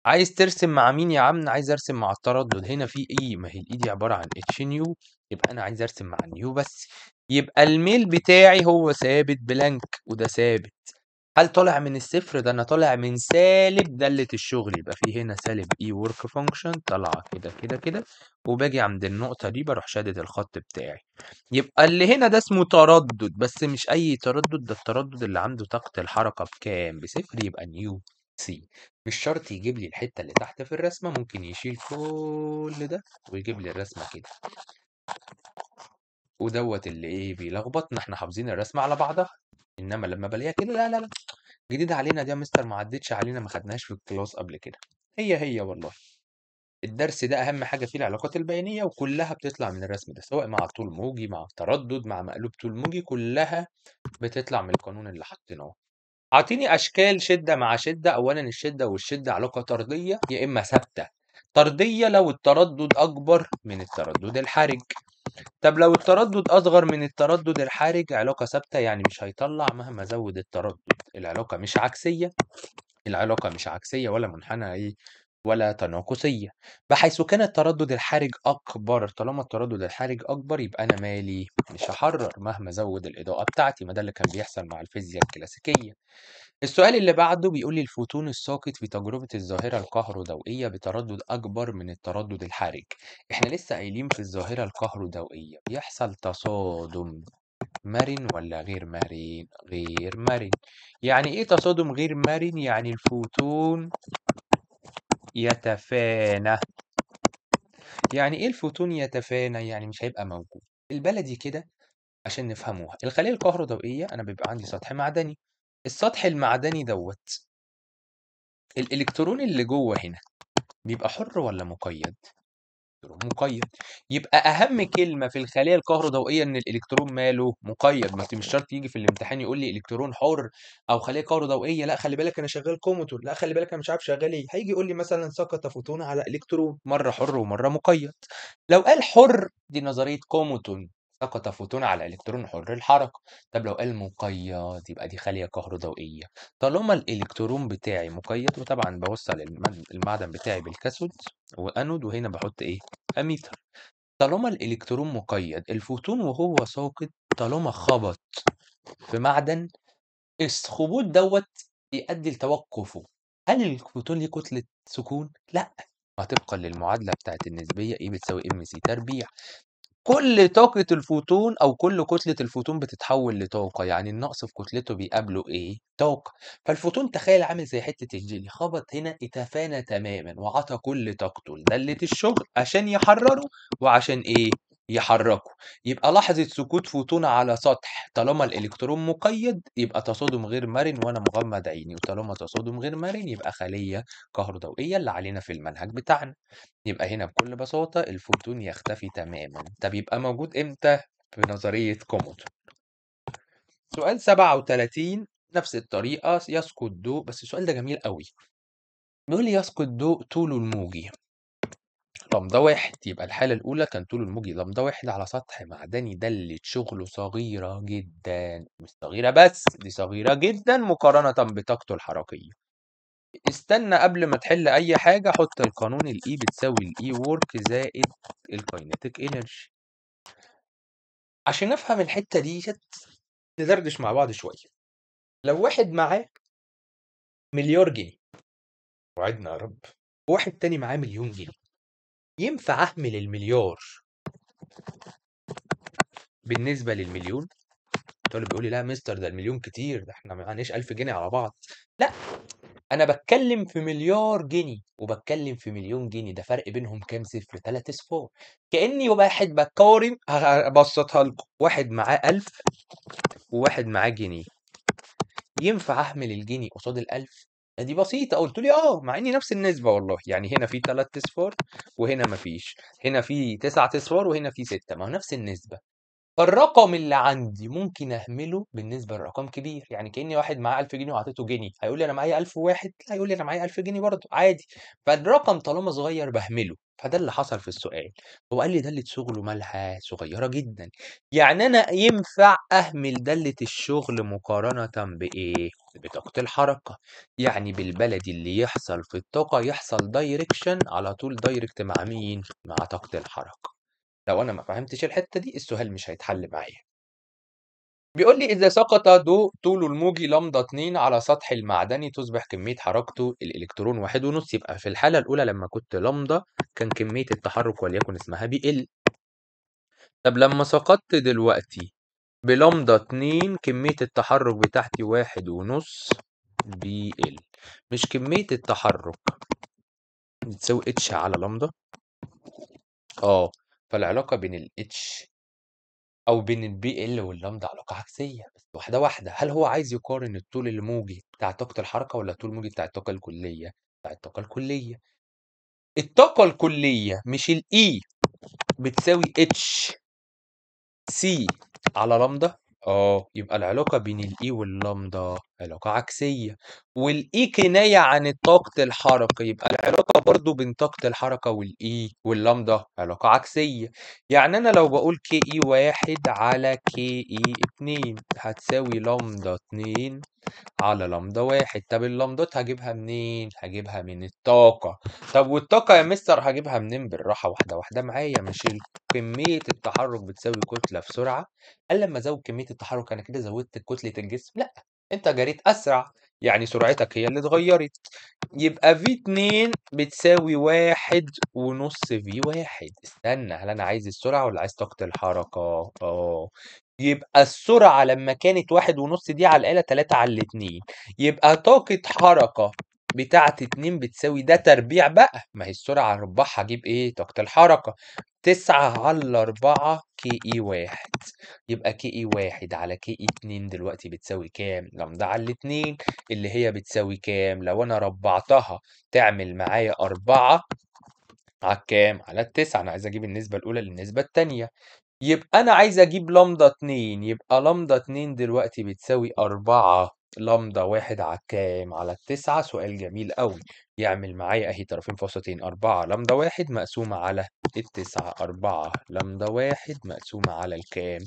عايز ترسم مع مين يا عم عايز ارسم مع التردد هنا في اي ما هي الايدي عبارة عن اتش نيو يبقى انا عايز ارسم مع نيو بس يبقى الميل بتاعي هو ثابت بلانك وده ثابت هل طالع من الصفر ده انا طالع من سالب دالة الشغل يبقى في هنا سالب اي ورك فانكشن طالعه كده كده كده وباجي عند النقطة دي بروح شادد الخط بتاعي يبقى اللي هنا ده اسمه تردد بس مش اي تردد ده التردد اللي عنده طاقة الحركة بكام بصفر يبقى نيو سي مش شرط يجيب لي الحتة اللي تحت في الرسمة ممكن يشيل كل ده ويجيب لي الرسمة كده ودوت اللي ايه بيلخبطنا احنا حافظين الرسمة على بعضها انما لما بلاقيها كده لا لا لا جديدة علينا دي يا مستر ما عدتش علينا ما خدناهاش في الكلاس قبل كده هي هي والله الدرس ده اهم حاجه فيه العلاقات البيانيه وكلها بتطلع من الرسم ده سواء مع طول موجي مع تردد مع مقلوب طول موجي كلها بتطلع من القانون اللي حطيناه اعطيني اشكال شده مع شده اولا الشده والشده علاقه طرديه يا اما ثابته طرديه لو التردد اكبر من التردد الحرج طب لو التردد أصغر من التردد الحرج علاقة ثابتة يعني مش هيطلع مهما زود التردد العلاقة مش عكسية العلاقة مش عكسية ولا منحنى إيه ولا تناقصية بحيث كان التردد الحرج أكبر طالما التردد الحرج أكبر يبقى أنا مالي مش هحرر مهما زود الإضاءة بتاعتي ما ده اللي كان بيحصل مع الفيزياء الكلاسيكية السؤال اللي بعده بيقول لي الفوتون الساقط في تجربة الظاهرة الكهروضوئية بتردد أكبر من التردد الحرج إحنا لسه قايلين في الظاهرة الكهروضوئية بيحصل تصادم مرن ولا غير مرن غير مرن يعني ايه تصادم غير مرن يعني الفوتون يتفانى يعني ايه الفوتون يتفانى يعني مش هيبقى موجود البلدي كده عشان نفهموها الخلية الكهربائية انا بيبقى عندي سطح معدني السطح المعدني دوت الالكترون اللي جوه هنا بيبقى حر ولا مقيد الالكترون مقيد يبقى اهم كلمه في الخليه الكهروضوئيه ان الالكترون ماله مقيد ما مش شرط يجي في الامتحان يقول لي الكترون حر او خليه كهروضوئيه لا خلي بالك انا شغال كوموتور لا خلي بالك انا مش عارف شغال ايه هيجي يقول لي مثلا سقط فوتون على الكترون مره حر ومره مقيد لو قال حر دي نظريه كوموتون سقط فوتون على الكترون حر الحركه طب لو قال مقيد يبقى دي خليه كهروضوئيه طالما الالكترون بتاعي مقيد وطبعا بوصل المعدن بتاعي بالكاثود وانود وهنا بحط ايه اميتر طالما الالكترون مقيد الفوتون وهو ساقط طالما خبط في معدن الخبوط دوت يؤدي لتوقفه هل الفوتون ليه كتله سكون لا هتبقى للمعادله بتاعت النسبيه ايه بتساوي ام سي تربيع كل طاقة الفوتون أو كل كتلة الفوتون بتتحول لطاقة يعني النقص في كتلته بيقابله إيه؟ طاقة فالفوتون تخيل عامل زي حتة الجيلي خبط هنا اتفانى تماما وعطى كل طاقته لدلة الشغل عشان يحرره وعشان إيه؟ يحركه يبقى لحظة سكوت فوتون على سطح طالما الإلكترون مقيد يبقى تصادم غير مرن وأنا مغمض عيني وطالما تصادم غير مرن يبقى خلية كهروضوئية اللي علينا في المنهج بتاعنا يبقى هنا بكل بساطة الفوتون يختفي تماما طب يبقى موجود إمتى في نظرية كومود سؤال 37 نفس الطريقة يسقط ضوء بس السؤال ده جميل قوي بيقول لي يسقط ضوء طوله الموجي لمضة واحد يبقى الحالة الأولى كان طول الموجي لمضة واحد على سطح معدني دلة شغله صغيرة جدا مش صغيرة بس دي صغيرة جدا مقارنة بطاقته الحركية استنى قبل ما تحل أي حاجة حط القانون الـ E بتساوي الـ E work زائد الكاينتيك إنرجي عشان نفهم الحتة ديت ندردش مع بعض شوية لو واحد معاه مليار جنيه وعدنا يا رب واحد تاني معاه مليون جنيه ينفع أحمل المليار بالنسبة للمليون الطالب بيقول لي لا مستر ده المليون كتير ده احنا معناش 1000 جنيه على بعض لا انا بتكلم في مليار جنيه وبتكلم في مليون جنيه ده فرق بينهم كام صفر ثلاث صفار كاني واحد بقارن ابسطها لكم واحد معاه 1000 وواحد معاه جنيه ينفع احمل الجنيه قصاد الألف دي بسيطه قلت لي اه مع اني نفس النسبه والله يعني هنا في 3 اصفار وهنا مفيش هنا في 9 اصفار وهنا في 6 ما هو نفس النسبه الرقم اللي عندي ممكن اهمله بالنسبه لرقم كبير يعني كاني واحد معاه 1000 جنيه وعطيته جنيه هيقول لي انا معايا 1000 وواحد لا هيقول لي انا معايا 1000 جنيه برضه عادي فالرقم طالما صغير بهمله فده اللي حصل في السؤال هو قال لي دالة شغله مالها صغيرة جدا يعني أنا ينفع أهمل دالة الشغل مقارنة بإيه؟ بطاقة الحركة يعني بالبلدي اللي يحصل في الطاقة يحصل دايركشن على طول دايركت مع مين؟ مع طاقة الحركة لو أنا ما فهمتش الحتة دي السؤال مش هيتحل معايا بيقول لي إذا سقط ضوء طوله الموجي لمضة 2 على سطح المعدني تصبح كمية حركته الإلكترون واحد ونص يبقى في الحالة الأولى لما كنت لمضة كان كمية التحرك وليكن اسمها بي طب لما سقطت دلوقتي بلمضة 2 كمية التحرك بتاعتي واحد ونص بي ال مش كمية التحرك بتساوي اتش على لمضة اه فالعلاقة بين الاتش أو بين ال واللامدا علاقة عكسية، بس واحدة واحدة، هل هو عايز يقارن الطول الموجي بتاع طاقة الحركة ولا الطول الموجي بتاع الطاقة الكلية؟ بتاع الطاقة الكلية. الطاقة الكلية مش الاي e بتساوي H C على لامدا آه، يبقى العلاقة بين الإي واللامدا علاقة عكسية، والإي كناية عن الطاقة الحركة، يبقى العلاقة برضه بين طاقة الحركة والإي واللامدا علاقة عكسية، يعني أنا لو بقول كي إي واحد على كي إي اتنين هتساوي لامدا اتنين على لامدا واحد، طب اللامدات هجيبها منين؟ هجيبها من الطاقة، طب والطاقة يا مستر هجيبها منين؟ بالراحة واحدة واحدة معايا ماشي كمية التحرك بتساوي كتلة في سرعة، هل لمّا أزوّد كمية التحرك أنا كده زوّدت كتلة الجسم؟ لأ، أنت جريت أسرع، يعني سرعتك هي اللي اتغيّرت، يبقى V2 بتساوي واحد ونص V1 استنى هل أنا عايز السرعة ولا عايز طاقة الحركة؟ آه، يبقى السرعة لمّا كانت واحد ونص دي على الآلة 3 على الاتنين، يبقى طاقة حركة بتاعة 2 بتساوي ده تربيع بقى، ما هي السرعة أربعها أجيب إيه طاقة الحركة. تسعة على أربعة كي إي واحد يبقى كي إي واحد على كي إي اتنين دلوقتي بتساوي كام؟ لمدة على الاتنين اللي هي بتساوي كام؟ لو أنا ربعتها تعمل معايا أربعة على كام؟ على التسعة أنا عايز أجيب النسبة الأولى للنسبة التانية يبقى أنا عايز أجيب لمدة اتنين يبقى لمدة اتنين دلوقتي بتساوي أربعة لامدا واحد على الكام على التسعة سؤال جميل قوي يعمل معايا أهي طرفين فاصلتين أربعة لامدا واحد مقسومة على التسعة أربعة لامدا واحد مقسومة على الكام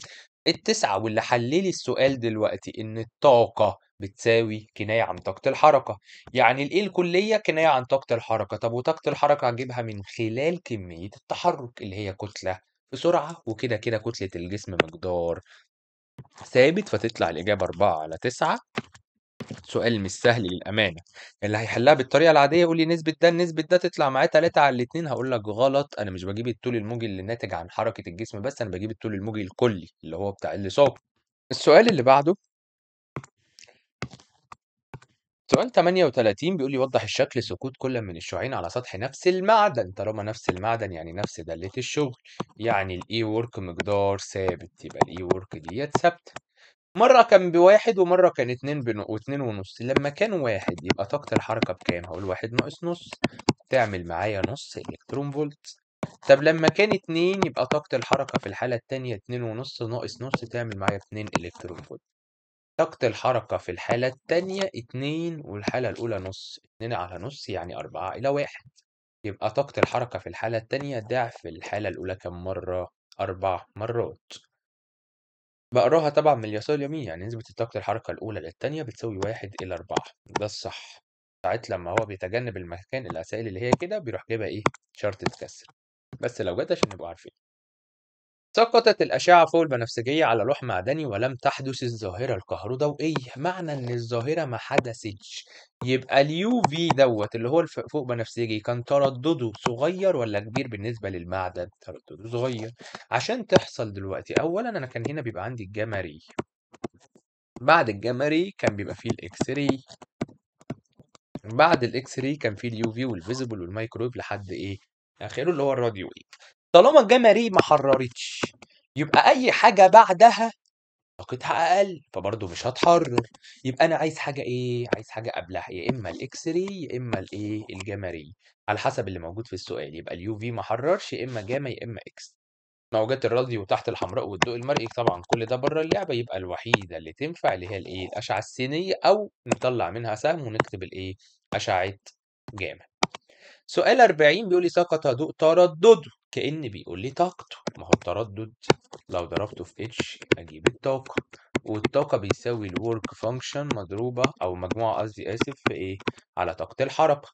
التسعة واللي حللي السؤال دلوقتي إن الطاقة بتساوي كناية عن طاقة الحركة يعني الإيه الكلية كناية عن طاقة الحركة طب وطاقة الحركة هجيبها من خلال كمية التحرك اللي هي كتلة بسرعة وكده كده كتلة الجسم مقدار ثابت فتطلع الإجابة 4 على 9 سؤال مش سهل للأمانة اللي هيحلها بالطريقة العادية يقول لي نسبة ده نسبة ده تطلع معاه 3 على 2 هقول لك غلط أنا مش بجيب الطول الموجي اللي ناتج عن حركة الجسم بس أنا بجيب الطول الموجي الكلي اللي هو بتاع اللي صاب السؤال اللي بعده سؤال 38 بيقول لي وضح الشكل سقوط كل من الشعاعين على سطح نفس المعدن طالما نفس المعدن يعني نفس دالة الشغل يعني الاي ورك مقدار ثابت يبقى الاي ورك ديت ثابتة مرة كان بواحد ومرة كان اتنين بن... واتنين ونص لما كان واحد يبقى طاقة الحركة بكام؟ هقول واحد ناقص نص تعمل معايا نص الكترون فولت طب لما كان اتنين يبقى طاقة الحركة في الحالة التانية اتنين ونص ناقص نص تعمل معايا اتنين الكترون فولت طاقة الحركة في الحالة التانية اتنين والحالة الأولى نص اتنين على نص يعني أربعة إلى واحد يبقى طاقة الحركة في الحالة التانية ضعف الحالة الأولى كم مرة؟ أربع مرات بقراها طبعا من اليسار اليمين يعني نسبة طاقة الحركة الأولى للتانية بتساوي واحد إلى أربعة ده الصح ساعات لما هو بيتجنب المكان الأسائل اللي هي كده بيروح جايبها إيه؟ شرطة كسر بس لو جت عشان نبقى عارفين سقطت الأشعة فوق البنفسجية على لوح معدني ولم تحدث الظاهرة الكهروضوئية معنى إن الظاهرة ما حدثتش يبقى اليو في دوت اللي هو فوق بنفسجي كان تردده صغير ولا كبير بالنسبة للمعدن تردده صغير عشان تحصل دلوقتي أولا أنا كان هنا بيبقى عندي الجمري بعد الجمري كان بيبقى فيه الإكس راي بعد الإكس راي كان فيه اليو في والفيزبل والمايكرويف لحد إيه آخره اللي هو الراديو ويف إيه. طالما الجاما ري ما حررتش يبقى اي حاجه بعدها طاقتها اقل فبرضه مش هتحرر يبقى انا عايز حاجه ايه عايز حاجه قبلها يا اما الاكس ري يا اما الايه الجاما ري على حسب اللي موجود في السؤال يبقى اليو في ما حررش يا اما جاما يا اما اكس موجات الراديو تحت الحمراء والضوء المرئي طبعا كل ده بره اللعبه يبقى الوحيده اللي تنفع اللي هي الايه الاشعه السينيه او نطلع منها سهم ونكتب الايه اشعه جاما سؤال 40 بيقول لي سقط ضوء تردده كأن بيقول لي طاقته ما هو التردد لو ضربته في اتش أجيب الطاقة والطاقة بيساوي الورك فانكشن مضروبة أو مجموعة قصدي آسف في إيه على طاقة الحركة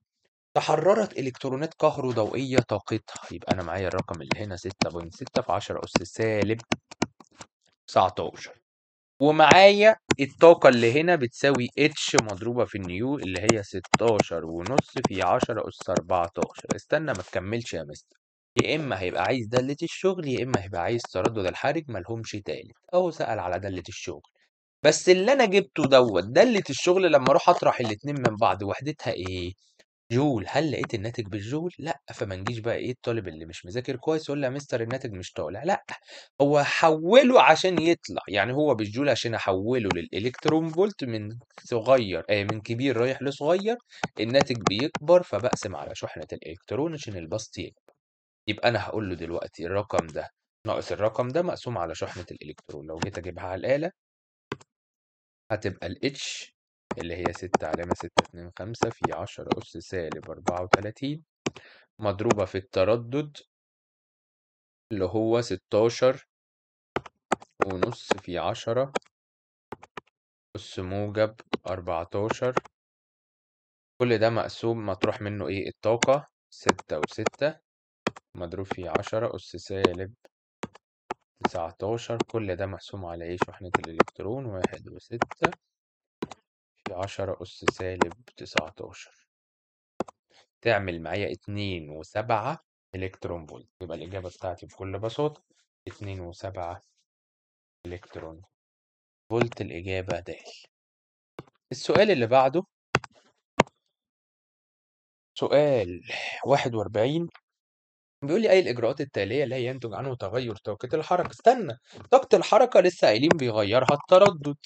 تحررت إلكترونات كهروضوئية طاقتها يبقى أنا معايا الرقم اللي هنا 6.6 في 10 أس سالب 19 ومعايا الطاقة اللي هنا بتساوي اتش مضروبة في النيو اللي هي 16 ونص في 10 أس 14 استنى ما تكملش يا مستر يا إما هيبقى عايز دالة الشغل يا إما هيبقى عايز تردد الحرج ملهمش تالت أهو سأل على دالة الشغل بس اللي أنا جبته دوت دالة الشغل لما أروح أطرح الاتنين من بعض وحدتها إيه؟ جول هل لقيت الناتج بالجول لا فما نجيش بقى ايه الطالب اللي مش مذاكر كويس يقول له يا مستر الناتج مش طالع لا هو حوله عشان يطلع يعني هو بالجول عشان احوله للالكترون فولت من صغير آه من كبير رايح لصغير الناتج بيكبر فبقسم على شحنة الالكترون عشان البسط يكبر يبقى انا هقول له دلوقتي الرقم ده ناقص الرقم ده مقسوم على شحنة الالكترون لو جيت اجيبها على الآلة هتبقى الاتش اللي هي ستة علامة ستة اتنين خمسة في عشرة أس سالب أربعة وتلاتين مضروبة في التردد اللي هو ستاشر ونص في عشرة أس موجب أربعتاشر كل ده مقسوم مطروح منه إيه الطاقة ستة وستة مضروب في عشرة أس سالب تسعتاشر كل ده مقسوم على إيه شحنة الإلكترون واحد وستة عشرة أس سالب تسعتاشر تعمل معايا اتنين وسبعة إلكترون فولت يبقى الإجابة بتاعتي بكل بساطة اتنين وسبعة إلكترون فولت الإجابة د السؤال اللي بعده سؤال واحد وأربعين بيقول لي أي الإجراءات التالية لا ينتج عنه تغير طاقة الحركة استنى طاقة الحركة لسه قايلين بيغيرها التردد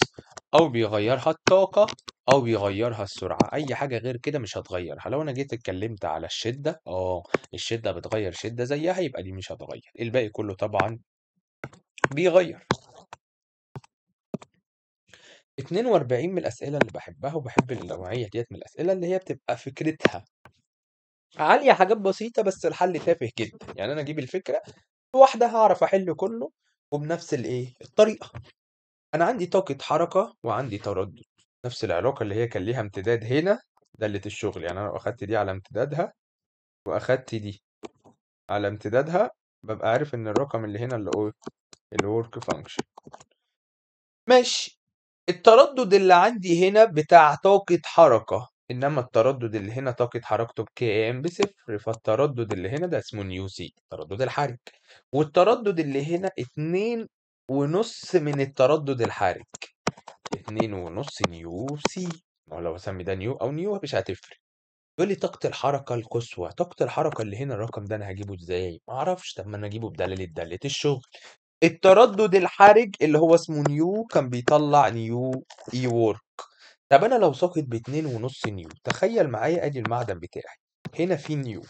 أو بيغيرها الطاقة أو بيغيرها السرعة أي حاجة غير كده مش هتغيرها لو أنا جيت اتكلمت على الشدة اه الشدة بتغير شدة زيها يبقى دي مش هتغير الباقي كله طبعا بيغير 42 من الأسئلة اللي بحبها وبحب النوعية ديت من الأسئلة اللي هي بتبقى فكرتها عالية حاجات بسيطة بس الحل تافه جدا يعني أنا أجيب الفكرة واحدة هعرف أحل كله وبنفس الإيه الطريقة أنا عندي طاقة حركة وعندي تردد نفس العلاقة اللي هي كان ليها امتداد هنا دالة الشغل يعني أنا لو أخدت دي على امتدادها وأخدت دي على امتدادها ببقى عارف إن الرقم اللي هنا اللي هو الورك فانكشن ماشي التردد اللي عندي هنا بتاع طاقة حركة إنما التردد اللي هنا طاقة حركته بكي ام بصفر فالتردد اللي هنا ده اسمه نيو سي التردد الحرج والتردد اللي هنا اتنين ونص من التردد الحرج اتنين ونص نيو سي لو هسمي ده نيو أو نيو مش هتفرق يقول لي طاقة الحركة القصوى طاقة الحركة اللي هنا الرقم ده أنا هجيبه إزاي؟ معرفش طب ما أنا أجيبه بدلالة دالة الشغل التردد الحرج اللي هو اسمه نيو كان بيطلع نيو اي e وورك طب انا لو سقط باتنين ونص نيو تخيل معايا ادي المعدن بتاعي هنا في نيو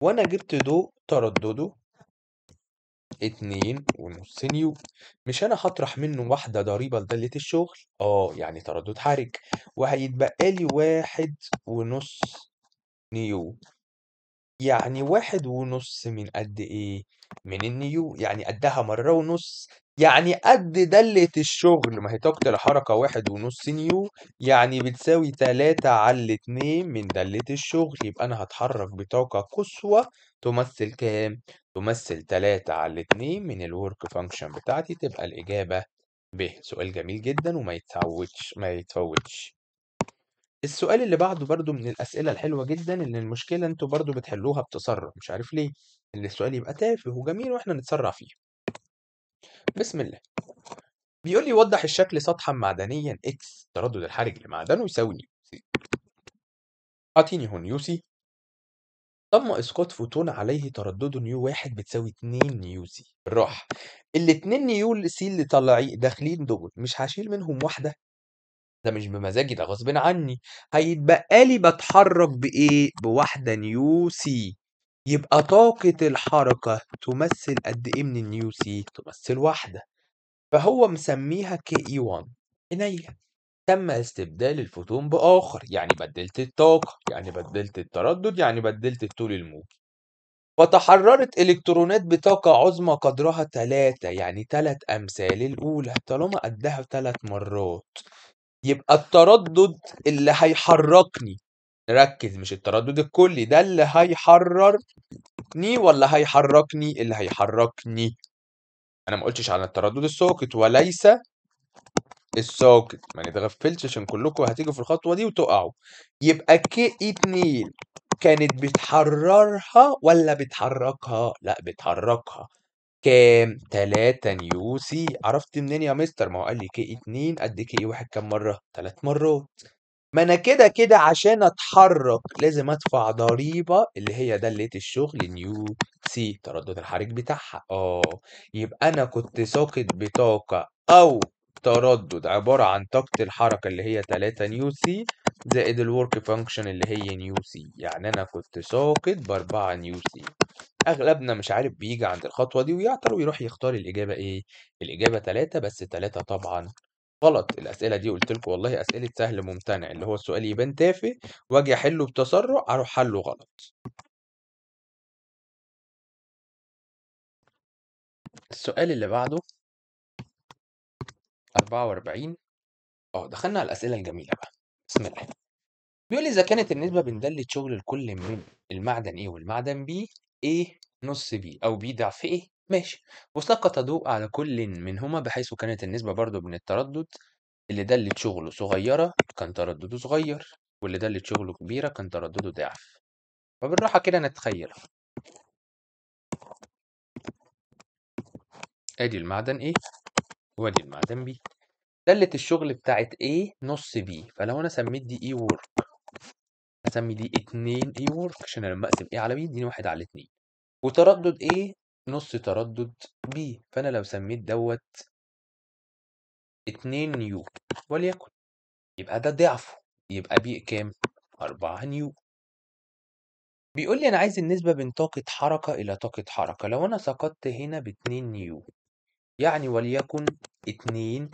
وانا جبت ضوء تردده اتنين ونص نيو مش انا هطرح منه واحدة ضريبة لدالة الشغل اه يعني تردد حرج وهيتبقى لي واحد ونص نيو يعني واحد ونص من قد ايه من النيو يعني قدها مرة ونص يعني قد دلة الشغل ما هي طاقة الحركة واحد ونص نيو يعني بتساوي تلاتة على الاتنين من دلة الشغل يبقى أنا هتحرك بطاقة قصوى تمثل كام؟ تمثل تلاتة على الاتنين من الورك فانكشن بتاعتي تبقى الإجابة ب سؤال جميل جدا وما يتعودش ما يتفوتش السؤال اللي بعده برضو من الأسئلة الحلوة جدا اللي المشكلة انتوا برضو بتحلوها بتسرع مش عارف ليه اللي السؤال يبقى تافه وجميل واحنا نتسرع فيه بسم الله بيقول لي وضح الشكل سطحا معدنيا اكس تردد الحرج لمعدنه يساوي نيو سي اعطيني هون نيو سي تم اسقاط فوتون عليه تردده نيو واحد بتساوي 2 نيو سي بالراحه الاتنين نيو سي اللي طالعين داخلين دول مش هشيل منهم واحده ده مش بمزاجي ده غصب عني هيتبقى لي بتحرك بايه بواحده نيو سي يبقى طاقة الحركة تمثل قد إيه من النيو سي؟ تمثل واحدة فهو مسميها كي اي 1 عينيا تم استبدال الفوتون بآخر يعني بدلت الطاقة يعني بدلت التردد يعني بدلت الطول الموجي فتحررت إلكترونات بطاقة عظمى قدرها 3 يعني 3 أمثال الأولى طالما قدها 3 مرات يبقى التردد اللي هيحركني ركز مش التردد الكلي ده اللي هيحررني ولا هيحركني اللي هيحركني انا ما قلتش على التردد الساقط وليس الساقط ما نتغفلش عشان كلكم هتيجوا في الخطوه دي وتقعوا يبقى كي اتنين كانت بتحررها ولا بتحركها لا بتحركها كام 3 نيو سي عرفت منين يا مستر ما هو قال لي كي 2 قد كي 1 كام مره 3 مرات ما انا كده كده عشان اتحرك لازم ادفع ضريبة اللي هي دالة الشغل نيو سي تردد الحرك بتاعها اه يبقى انا كنت ساقط بطاقة او تردد عبارة عن طاقة الحركة اللي هي 3 نيو سي زائد الورك فانكشن اللي هي نيو سي يعني انا كنت ساقط ب 4 نيو سي اغلبنا مش عارف بيجي عند الخطوة دي ويعطل ويروح يختار الاجابة ايه الاجابة 3 بس 3 طبعا غلط الأسئلة دي قُلت لكم والله أسئلة سهل ممتنع، اللي هو السؤال يبان تافه وآجي أحلّه بتسرُّع، أروح حلّه غلط. السؤال اللي بعده 44 آه، دخلنا على الأسئلة الجميلة بقى، بسم الله. بيقول لي: "إذا كانت النسبة بين دالة شُغل الكل من المعدن A والمعدن B A نُص B أو B ضعف A" ماشي، وسقط ضوء على كلٍ منهما بحيث كانت النسبة برضه من التردد اللي دلِّت شغله صغيرة كان تردده صغير، واللي دلِّت شغله كبيرة كان تردده ضعف، فبالراحة كده نتخيل آدي المعدن A إيه؟ وآدي المعدن B، دلِّت الشغل بتاعت A إيه؟ نُص B، فلو أنا سميت دي E work هسمي دي اتنين E work عشان أنا لمّا أقسم A على B يديني واحد على اتنين وتردد A نص تردد ب فأنا لو سميت دوت اتنين نيو وليكن يبقى ده ضعفه يبقى بي كام؟ أربعة نيو بيقول لي أنا عايز النسبة بين طاقة حركة إلى طاقة حركة لو أنا سقطت هنا باتنين نيو يعني وليكن اتنين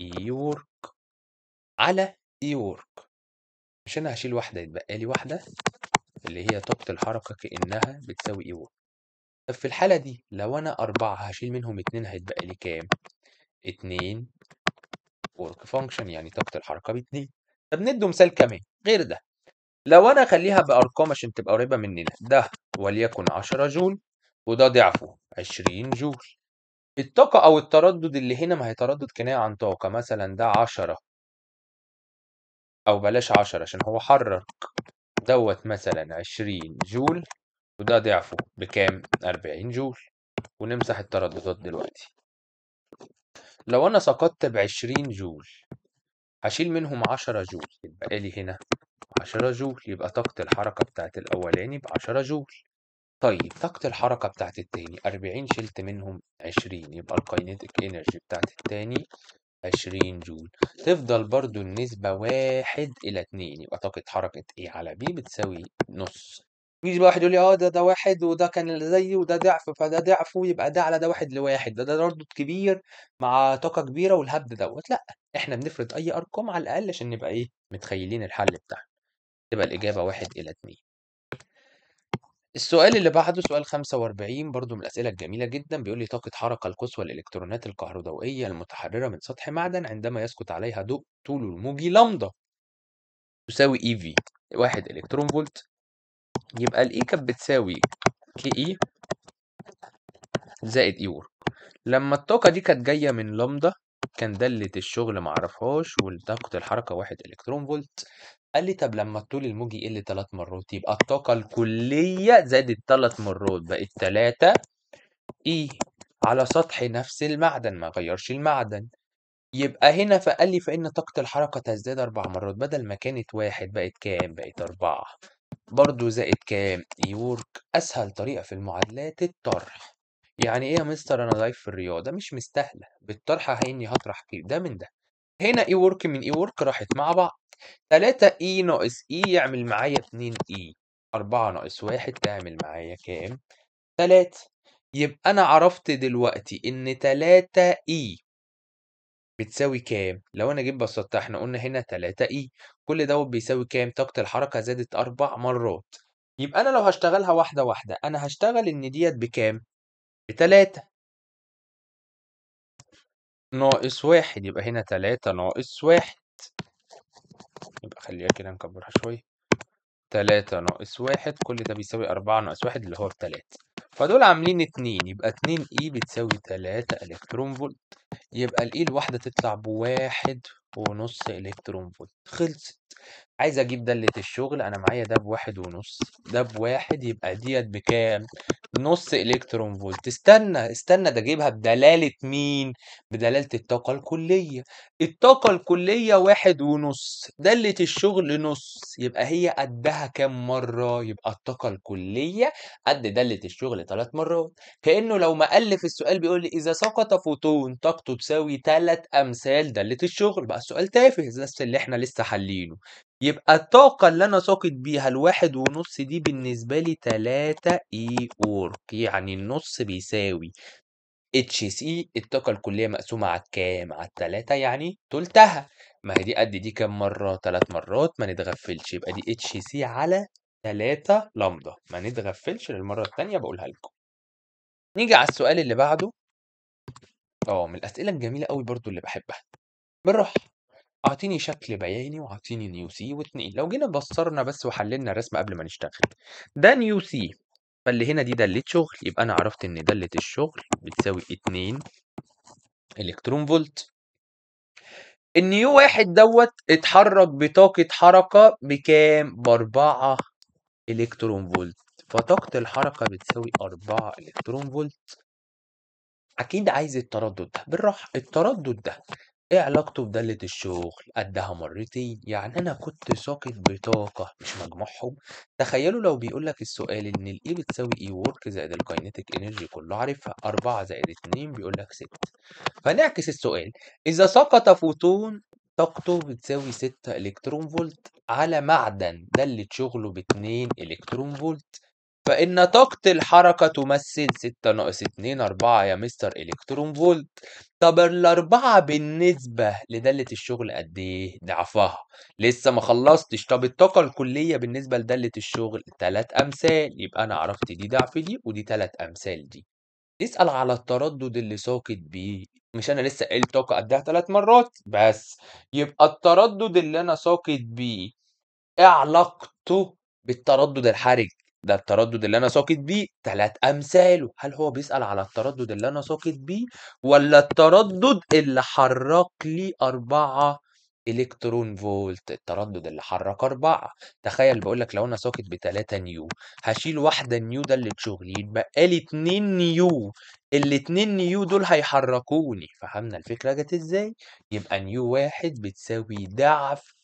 يورك على يورك مش أنا هشيل واحدة يتبقى لي واحدة اللي هي طاقة الحركة كأنها بتساوي يورك طب في الحالة دي لو أنا أربعة هشيل منهم اتنين هيتبقى لي كام؟ اتنين ورك فانكشن يعني طاقة الحركة باتنين طب ندوا مثال كمان غير ده لو أنا أخليها بأرقام عشان تبقى قريبة مننا ده وليكن 10 جول وده ضعفه 20 جول الطاقة أو التردد اللي هنا ما هي تردد كناية عن طاقة مثلا ده 10 أو بلاش 10 عشان هو حرك دوت مثلا 20 جول وده ضعفه بكام؟ 40 جول ونمسح الترددات دلوقتي لو أنا سقطت بعشرين جول هشيل منهم عشرة جول يبقى إيه لي هنا عشرة جول يبقى طاقة الحركة بتاعت الأولاني بعشرة جول طيب طاقة الحركة بتاعت التاني أربعين شلت منهم عشرين يبقى الكاينيتك إنرجي بتاعت التاني عشرين جول تفضل برضو النسبة واحد إلى اتنين يبقى طاقة حركة إيه على بي بتساوي نص يجي واحد يقول لي اه ده ده واحد وده كان زيي وده ضعف فده ضعفه يبقى ده على ده واحد لواحد ده ده تردد كبير مع طاقة كبيرة والهبد دوت لا احنا بنفرض اي ارقام على الاقل عشان نبقى ايه متخيلين الحل بتاعنا تبقى الاجابة واحد الى اتنين السؤال اللي بعده سؤال 45 برضو من الأسئلة الجميلة جدا بيقول لي طاقة حركة القصوى للإلكترونات الكهروضوئية المتحررة من سطح معدن عندما يسقط عليها ضوء طوله الموجي لمدة تساوي اي e في واحد إلكترون فولت يبقى الاي كاب بتساوي كي اي زائد اي ورك لما الطاقة دي كانت جاية من لامدا كان دالة الشغل معرفهاش وطاقة الحركة واحد إلكترون فولت قال لي طب لما الطول الموجي يقل تلات مرات يبقى الطاقة الكلية زادت تلات مرات بقت تلاتة إي على سطح نفس المعدن ما غيرش المعدن يبقى هنا فقال لي فإن طاقة الحركة تزداد أربع مرات بدل ما كانت واحد بقت كام؟ بقت أربعة برضو زائد كام يورك اسهل طريقه في المعادلات الطرح يعني ايه يا مستر انا ضعيف في الرياضه مش مستاهله بالطرح اني هطرح كده ده من ده هنا اي e ورك من اي e ورك راحت مع بعض 3 اي e ناقص اي يعمل معايا 2 اي 4 ناقص 1 تعمل معايا كام 3 يبقى انا عرفت دلوقتي ان 3 اي بتساوي كام؟ لو أنا جيت بسطتها إحنا قلنا هنا 3 إي e، كل دوت بيساوي كام؟ طاقة الحركة زادت أربع مرات يبقى أنا لو هشتغلها واحدة واحدة أنا هشتغل إن ديت بكام؟ بتلاتة ناقص واحد يبقى هنا تلاتة ناقص واحد يبقى خليها كده نكبرها شوية تلاتة ناقص واحد كل ده بيساوي أربعة ناقص واحد اللي هو بتلاتة فدول عاملين اتنين يبقى اتنين اي e بتساوي تلاتة الكترون فولت يبقى الاي الواحدة e تطلع بواحد ونص الكترون فولت خلصت عايز أجيب دَلِة الشغل أنا معايا ده بواحد ونُص، ده بواحد يبقى ديت بكام؟ نُص إلكترون فولت، استنى، استنى ده أجيبها بدلالة مين؟ بدلالة الطاقة الكُلّية، الطاقة الكُلّية واحد ونص دَلِة الشغل نُص، يبقى هي قدّها كام مرّة؟ يبقى الطاقة الكُلّية قد دَلِة الشغل ثلاث مرّات، كإنه لو ما قال في السؤال بيقول لي إذا سقط فوتون طاقته تساوي ثلاث أمثال دَلِة الشغل، بقى السؤال تافه، نفس اللي إحنا لسه حالينه. يبقى الطاقة اللي أنا ساقط بيها الواحد ونص دي بالنسبة لي تلاتة إي أورك يعني النص بيساوي اتش سي الطاقة الكلية مقسومة على الكام؟ على التلاتة يعني تلتها ما هي دي قد دي كام مرة؟ تلات مرات ما نتغفلش يبقى دي اتش سي على تلاتة لمدة ما نتغفلش للمرة التانية بقولها لكم نيجي على السؤال اللي بعده اه من الأسئلة الجميلة أوي برضو اللي بحبها بالراحة اعطيني شكل بياني واعطيني نيو سي واتنين لو جينا بصرنا بس وحللنا الرسم قبل ما نشتغل ده نيو سي فاللي هنا دي دالة شغل يبقى انا عرفت ان دالة الشغل بتساوي اتنين الكترون فولت النيو واحد دوت اتحرك بطاقة حركة بكام؟ بأربعة الكترون فولت فطاقة الحركة بتساوي أربعة الكترون فولت أكيد عايز التردد ده بالراحة التردد ده إيه علاقته بدلة الشغل؟ قدها مرتين يعني أنا كنت ساقط بطاقة مش مجموعهم تخيلوا لو بيقولك السؤال إن الاي E بتساوي E إيه ورك زائد الكينيتك انرجي كله عارفها أربعة زائد اتنين بيقولك ست فنعكس السؤال إذا سقط فوتون طاقته بتساوي ستة إلكترون فولت على معدن دلة شغله باتنين إلكترون فولت فإن طاقة الحركة تمثل 6 ناقص 2 4 يا مستر إلكترون فولت طب الأربعة بالنسبة لدالة الشغل قد إيه ضعفها لسه ما خلصتش طب الطاقة الكلية بالنسبة لدالة الشغل تلات أمثال يبقى أنا عرفت دي ضعف دي ودي تلات أمثال دي اسأل على التردد اللي ساقط بيه مش انا لسه قايل طاقة قدها 3 مرات بس يبقى التردد اللي انا ساقط بيه ايه علاقته بالتردد الحرج ده التردد اللي أنا ساقط بيه تلات أمثاله هل هو بيسأل على التردد اللي أنا ساقط بيه ولا التردد اللي حرك لي أربعة الكترون فولت التردد اللي حرك أربعة تخيل بقول لك لو انا ساقط ب 3 نيو هشيل واحده نيو ده اللي تشغلي يتبقى لي 2 نيو ال 2 نيو دول هيحركوني فهمنا الفكره جت ازاي يبقى نيو واحد بتساوي ضعف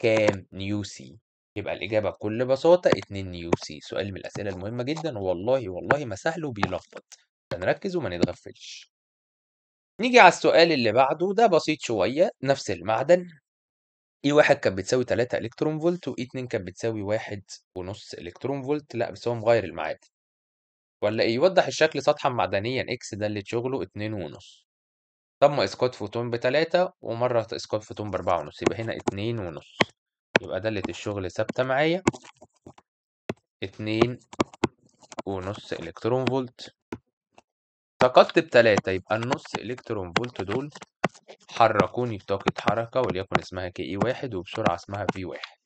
كام نيو سي يبقى الإجابة بكل بساطة 2 نيو سي سؤال من الأسئلة المهمة جدا والله والله ما سهل وبيلخبط فنركز وما نتغفلش نيجي على السؤال اللي بعده ده بسيط شوية نفس المعدن اي e واحد كانت بتساوي 3 إلكترون فولت واي e 2 كانت بتساوي ونص إلكترون فولت لا بس هو مغير المعادن ولا إيه يوضح الشكل سطحا معدنيا إكس ده اللي شغله طب تم إسقاط فوتون بتلاتة ومرة إسقاط فوتون بأربعة ونص يبقى هنا اتنين ونص يبقى دالة الشغل ثابتة معايا اتنين ونص إلكترون فولت فقدت بتلاتة يبقى النص إلكترون فولت دول حركوني بطاقة حركة وليكن اسمها كي إي واحد وبسرعة اسمها في واحد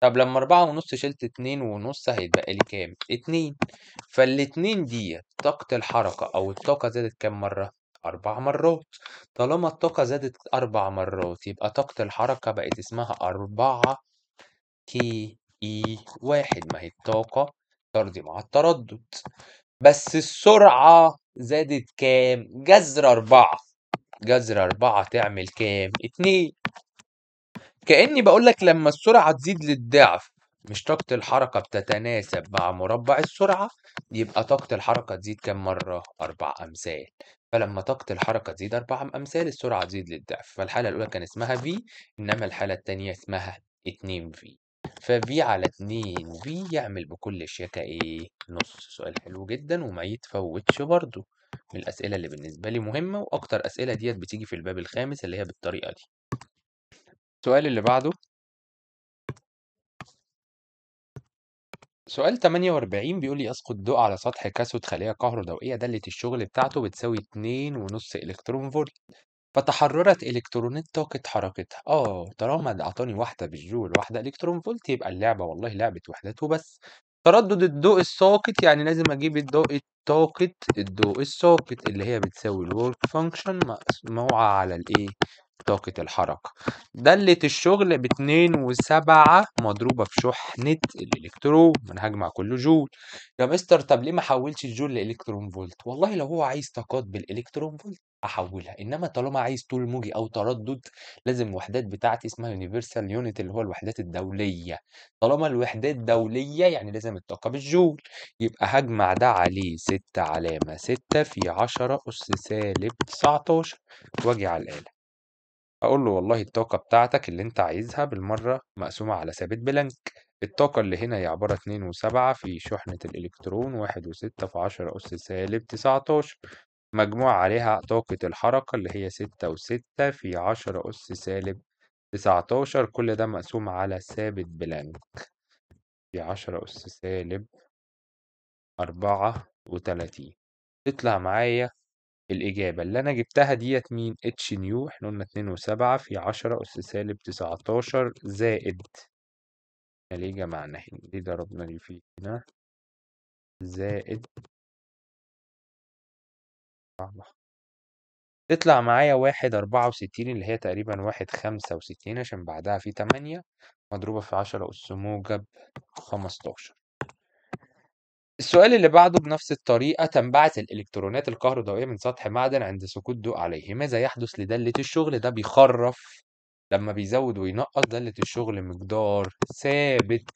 طب لما أربعة ونص شلت اتنين ونص هيتبقى لي كام؟ اتنين فالاتنين دي طاقة الحركة أو الطاقة زادت كام مرة؟ أربع مرات طالما الطاقة زادت أربع مرات يبقى طاقة الحركة بقت اسمها أربعة كي إي واحد ما هي الطاقة طردي مع التردد بس السرعة زادت كام؟ جذر أربعة جذر أربعة تعمل كام؟ اتنين كأني بقولك لما السرعة تزيد للضعف مش طاقة الحركة بتتناسب مع مربع السرعة يبقى طاقة الحركة تزيد كام مرة؟ أربع أمثال فلما طاقة الحركة تزيد أربع أمثال السرعة تزيد للضعف فالحالة الأولى كان اسمها في إنما الحالة التانية اسمها 2 في ففي على اتنين في يعمل بكل شياكة ايه نص سؤال حلو جدا وما يتفوتش برضو من الأسئلة اللي بالنسبة لي مهمة وأكتر أسئلة ديت بتيجي في الباب الخامس اللي هي بالطريقة دي السؤال اللي بعده سؤال 48 بيقول لي اسقط ضوء على سطح كاسود خلية ضوئيه دالة الشغل بتاعته بتساوي 2.5 الكترون فولت فتحررت إلكترون طاقه حركتها آه طالما أعطاني واحدة بالجول واحدة إلكترون فولت يبقى اللعبة والله لعبة وحدات وبس تردد الضوء الساقط يعني لازم أجيب الضوء الطاقة الضوء الساقط اللي هي بتساوي الورك فانكشن مسموعة على الإيه طاقة الحركة دالة الشغل باتنين وسبعة مضروبة في شحنة الإلكترون أنا هجمع كل جول يا مستر طب ليه ما حولتش الجول لإلكترون فولت والله لو هو عايز طاقات بالإلكترون فولت احولها انما طالما عايز طول موجي او تردد لازم وحدات بتاعتي اسمها يونيفرسال يونت اللي هو الوحدات الدوليه طالما الوحدات دوليه يعني لازم الطاقه بالجول يبقى هجمع ده عليه 6 علامه 6 في 10 اس سالب 19 واجي على الاله اقول له والله الطاقه بتاعتك اللي انت عايزها بالمره مقسومه على ثابت بلانك الطاقة اللي هنا هي عبارة 2 و7 في شحنة الإلكترون 1 و6 في 10 أس سالب 19 مجموع عليها طاقة الحركة اللي هي ستة وستة في عشرة أس سالب تسعتاشر كل ده مقسوم على ثابت بلانك في عشرة أس سالب أربعة وتلاتين تطلع معايا الإجابة اللي أنا جبتها ديت مين اتش نيو احنا قلنا اتنين وسبعة في عشرة أس سالب تسعتاشر زائد اللي جمعنا هنا إيه؟ دي ضربنا دي في هنا زائد الله تطلع معايا أربعة 64 اللي هي تقريبا خمسة 1/65 عشان بعدها في 8 مضروبة في 10 أُس موجب 15. السؤال اللي بعده بنفس الطريقة تنبعث الإلكترونات الكهروضوئية من سطح معدن عند سقوط ضوء عليه، ماذا يحدث لدالة الشغل؟ ده بيخرّف لمّا بيزوّد وينقّص دالة الشغل مقدار ثابت.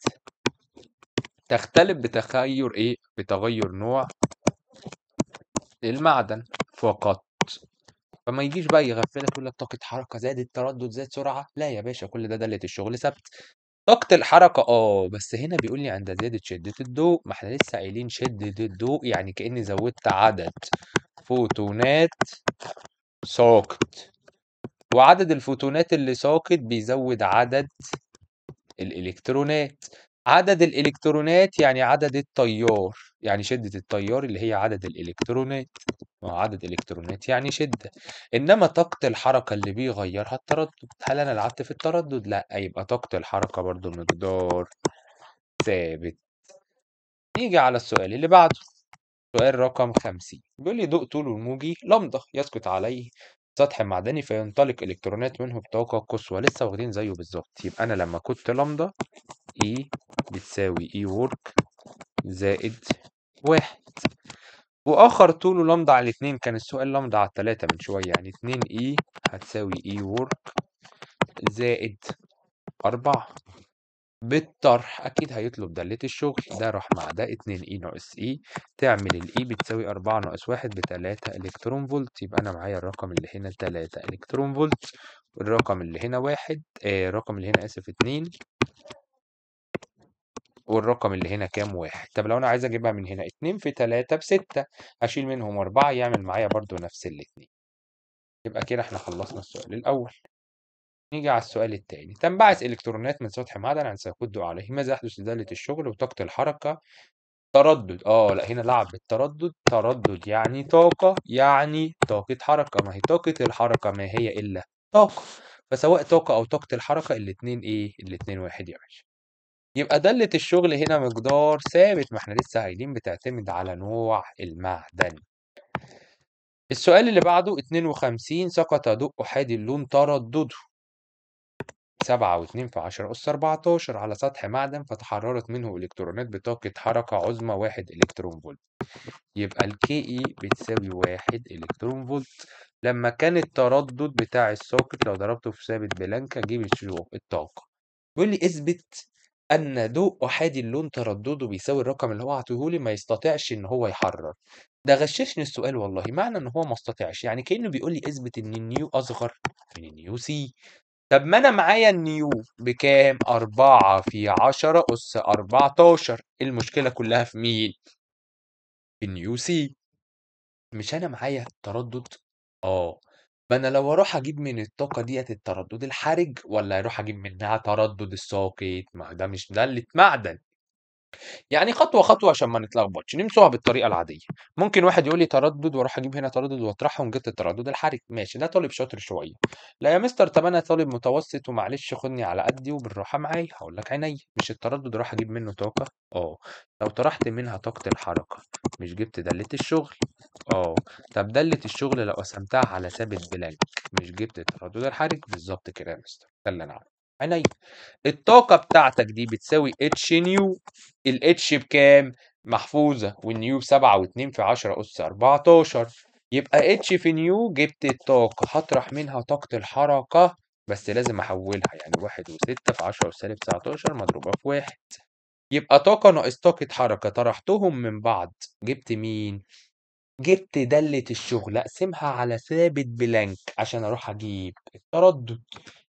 تختلف بتغير إيه؟ بتغير نوع للمعدن فقط فما يجيش بقى يغفلك يقول لك طاقة حركة زادت تردد زاد سرعة لا يا باشا كل ده دلة الشغل ثبت طاقة الحركة اه بس هنا بيقول لي عند زيادة شدة الضوء ما احنا لسه قايلين شدة الضوء يعني كأني زودت عدد فوتونات ساقط وعدد الفوتونات اللي ساقط بيزود عدد الإلكترونات عدد الإلكترونات يعني عدد التيار يعني شدة التيار اللي هي عدد الإلكترونات مع عدد إلكترونات يعني شدة إنما طاقة الحركة اللي بيغيرها التردد هل أنا لعبت في التردد؟ لأ يبقى طاقة الحركة برضو مقدار ثابت نيجي على السؤال اللي بعده سؤال رقم خمسين بيقول لي ضوء طوله الموجي لمضة يسقط عليه سطح معدني فينطلق الكترونات منه بطاقة قصوى لسه واخدين زيه بالظبط يبقى انا لما كنت لمضة E بتساوي E work زائد واحد وآخر طوله لامدا على اتنين كان السؤال لامدا على التلاتة من شوية يعني اتنين اي e هتساوي اي e ورك زائد أربعة بالطرح أكيد هيطلب دالة الشغل ده راح مع ده اتنين اي e ناقص اي تعمل الاي بتساوي أربعة ناقص واحد بتلاتة إلكترون فولت يبقى أنا معايا الرقم اللي هنا تلاتة إلكترون فولت الرقم اللي هنا واحد آه الرقم اللي هنا آسف اتنين والرقم اللي هنا كام واحد طب لو انا عايز اجيبها من هنا اتنين في تلاتة بستة هشيل منهم اربعة يعمل معايا برضو نفس الاتنين يبقى كده احنا خلصنا السؤال الاول نيجي على السؤال الثاني تنبعث الكترونات من سطح معدن عن سيقود عليه ماذا يحدث لدالة الشغل وطاقة الحركة تردد اه لا هنا لعب بالتردد تردد يعني طاقة يعني طاقة حركة ما هي طاقة الحركة ما هي إلا طاقة فسواء طاقة أو طاقة الحركة الاتنين إيه الاتنين واحد يا باشا يبقى دالة الشغل هنا مقدار ثابت ما احنا لسه قايلين بتعتمد على نوع المعدن السؤال اللي بعده 52 سقط دق أحادي اللون تردده 7 و2 في 10 أس 14 على سطح معدن فتحررت منه إلكترونات بطاقة حركة عظمى 1 إلكترون فولت يبقى الكي إي بتساوي 1 إلكترون فولت لما كان التردد بتاع الساقط لو ضربته في ثابت بلانكا جيب الطاقة بيقول لي اثبت أن ضوء أُحادي اللون تردُّده بيساوي الرقم اللي هو اعطيه لي ما يستطيعش إن هو يحرّر، ده غشّشني السؤال والله، معنى إن هو ما استطاعش يعني كإنه بيقول لي اثبت إن النيو أصغر من النيو سي، طب ما أنا معايا النيو بكام؟ 4 في 10 أُس 14 إيه المشكلة كلّها في مين؟ في النيو سي، مش أنا معايا تردُّد؟ آه. فأنا لو اروح أجيب من الطاقة ديت التردُّد الحرِج ولا اروح أجيب منها تردُّد الساقط؟ ما ده مش ده اللي اتمعدن. يعني خطوه خطوه عشان ما نتلخبطش نمسوها بالطريقه العاديه ممكن واحد يقول لي تردد واروح اجيب هنا تردد واطرحهم جبت التردد الحرج ماشي ده طالب شاطر شويه لا يا مستر طب انا طالب متوسط ومعلش خدني على قدي وبالراحه معايا هقول لك عينيا مش التردد راح اجيب منه طاقه اه لو طرحت منها طاقه الحركه مش جبت داله الشغل اه طب داله الشغل لو قسمتها على ثابت بلانك مش جبت التردد الحرج بالظبط كده يا مستر ده اللي انا عارف. عينيا الطاقة بتاعتك دي بتساوي اتش نيو الاتش بكام؟ محفوظة والنيو بسبعة واتنين في عشرة أس أربعتاشر يبقى اتش في نيو جبت الطاقة هطرح منها طاقة الحركة بس لازم أحولها يعني واحد وستة في عشرة سالب تسعتاشر مضروبة في واحد يبقى طاقة ناقص طاقة حركة طرحتهم من بعض جبت مين؟ جبت دالة الشغل أقسمها على ثابت بلانك عشان أروح أجيب التردد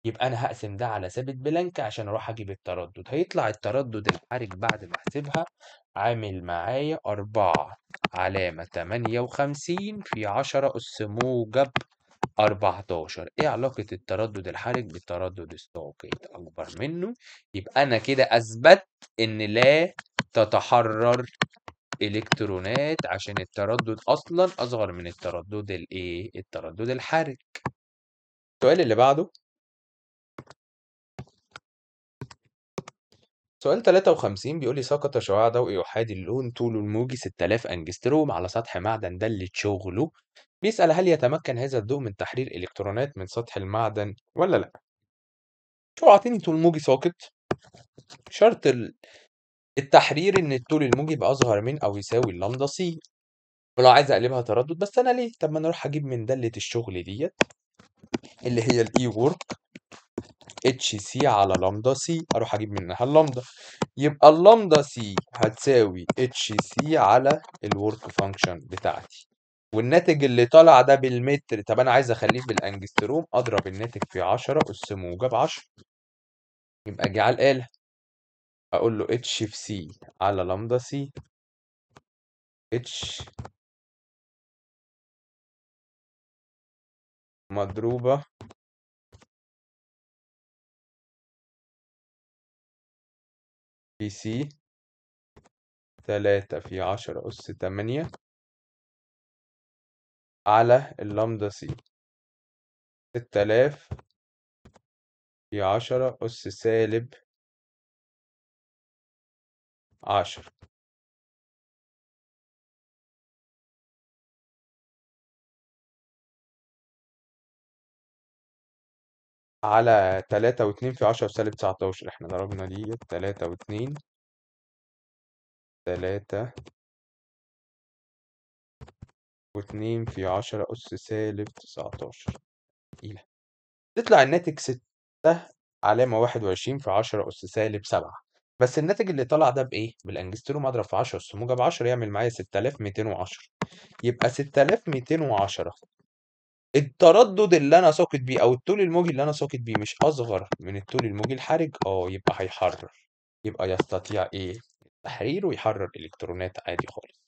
يبقى أنا هقسم ده على ثابت بلانك عشان أروح أجيب التردد هيطلع التردد الحرج بعد ما أحسبها عامل معايا أربعة علامة تمانية وخمسين في عشرة أس موجب 14 ايه علاقة التردد الحرج بالتردد الساقط اكبر منه يبقى انا كده اثبت ان لا تتحرر الكترونات عشان التردد اصلا اصغر من التردد الايه التردد الحرج السؤال اللي بعده سؤال 53 بيقول لي سقط شعاع ضوئي أحادي اللون طوله الموجي 6000 أنجستروم على سطح معدن دلة شغله بيسأل هل يتمكن هذا الضوء من تحرير إلكترونات من سطح المعدن ولا لأ؟ شو عاطيني طول موجي ساقط شرط التحرير إن الطول الموجي يبقى أصغر من أو يساوي اللامدا سي ولو عايز أقلبها تردد بس أنا ليه؟ طب ما أنا أروح أجيب من دلة الشغل ديت اللي هي الإي وورك e اتش سي على لامدا سي اروح اجيب منها اللامدا يبقى اللامدا سي هتساوي اتش سي على الورك فانكشن بتاعتي والناتج اللي طالع ده بالمتر طب انا عايز اخليه بالانجستروم اضرب الناتج في 10 اس موجب 10 يبقى اجي على الاله اقول له اتش في سي على لامدا سي اتش مضروبه بي سي تلاتة في عشرة أس تمانية على اللامدا سي التلاف في عشرة أس سالب عشرة على تلاتة واتنين في عشرة سالب تسعتاشر احنا ضربنا دي تلاتة واتنين تلاتة واتنين في عشرة أس سالب تسعتاشر تقيلة تطلع الناتج ستة علامة واحد وعشرين في عشرة أس سالب سبعة بس الناتج اللي طلع ده بإيه؟ بالأنجستروم أضرب في عشرة أس موجب عشرة يعمل معايا ستة آلاف ميتين وعشرة يبقى ستة آلاف ميتين وعشرة التردد اللي انا ساقط بيه او الطول الموجي اللي انا ساقط بيه مش اصغر من الطول الموجي الحرج اه يبقى هيحرر يبقى يستطيع ايه تحرير ويحرر الكترونات عادي خالص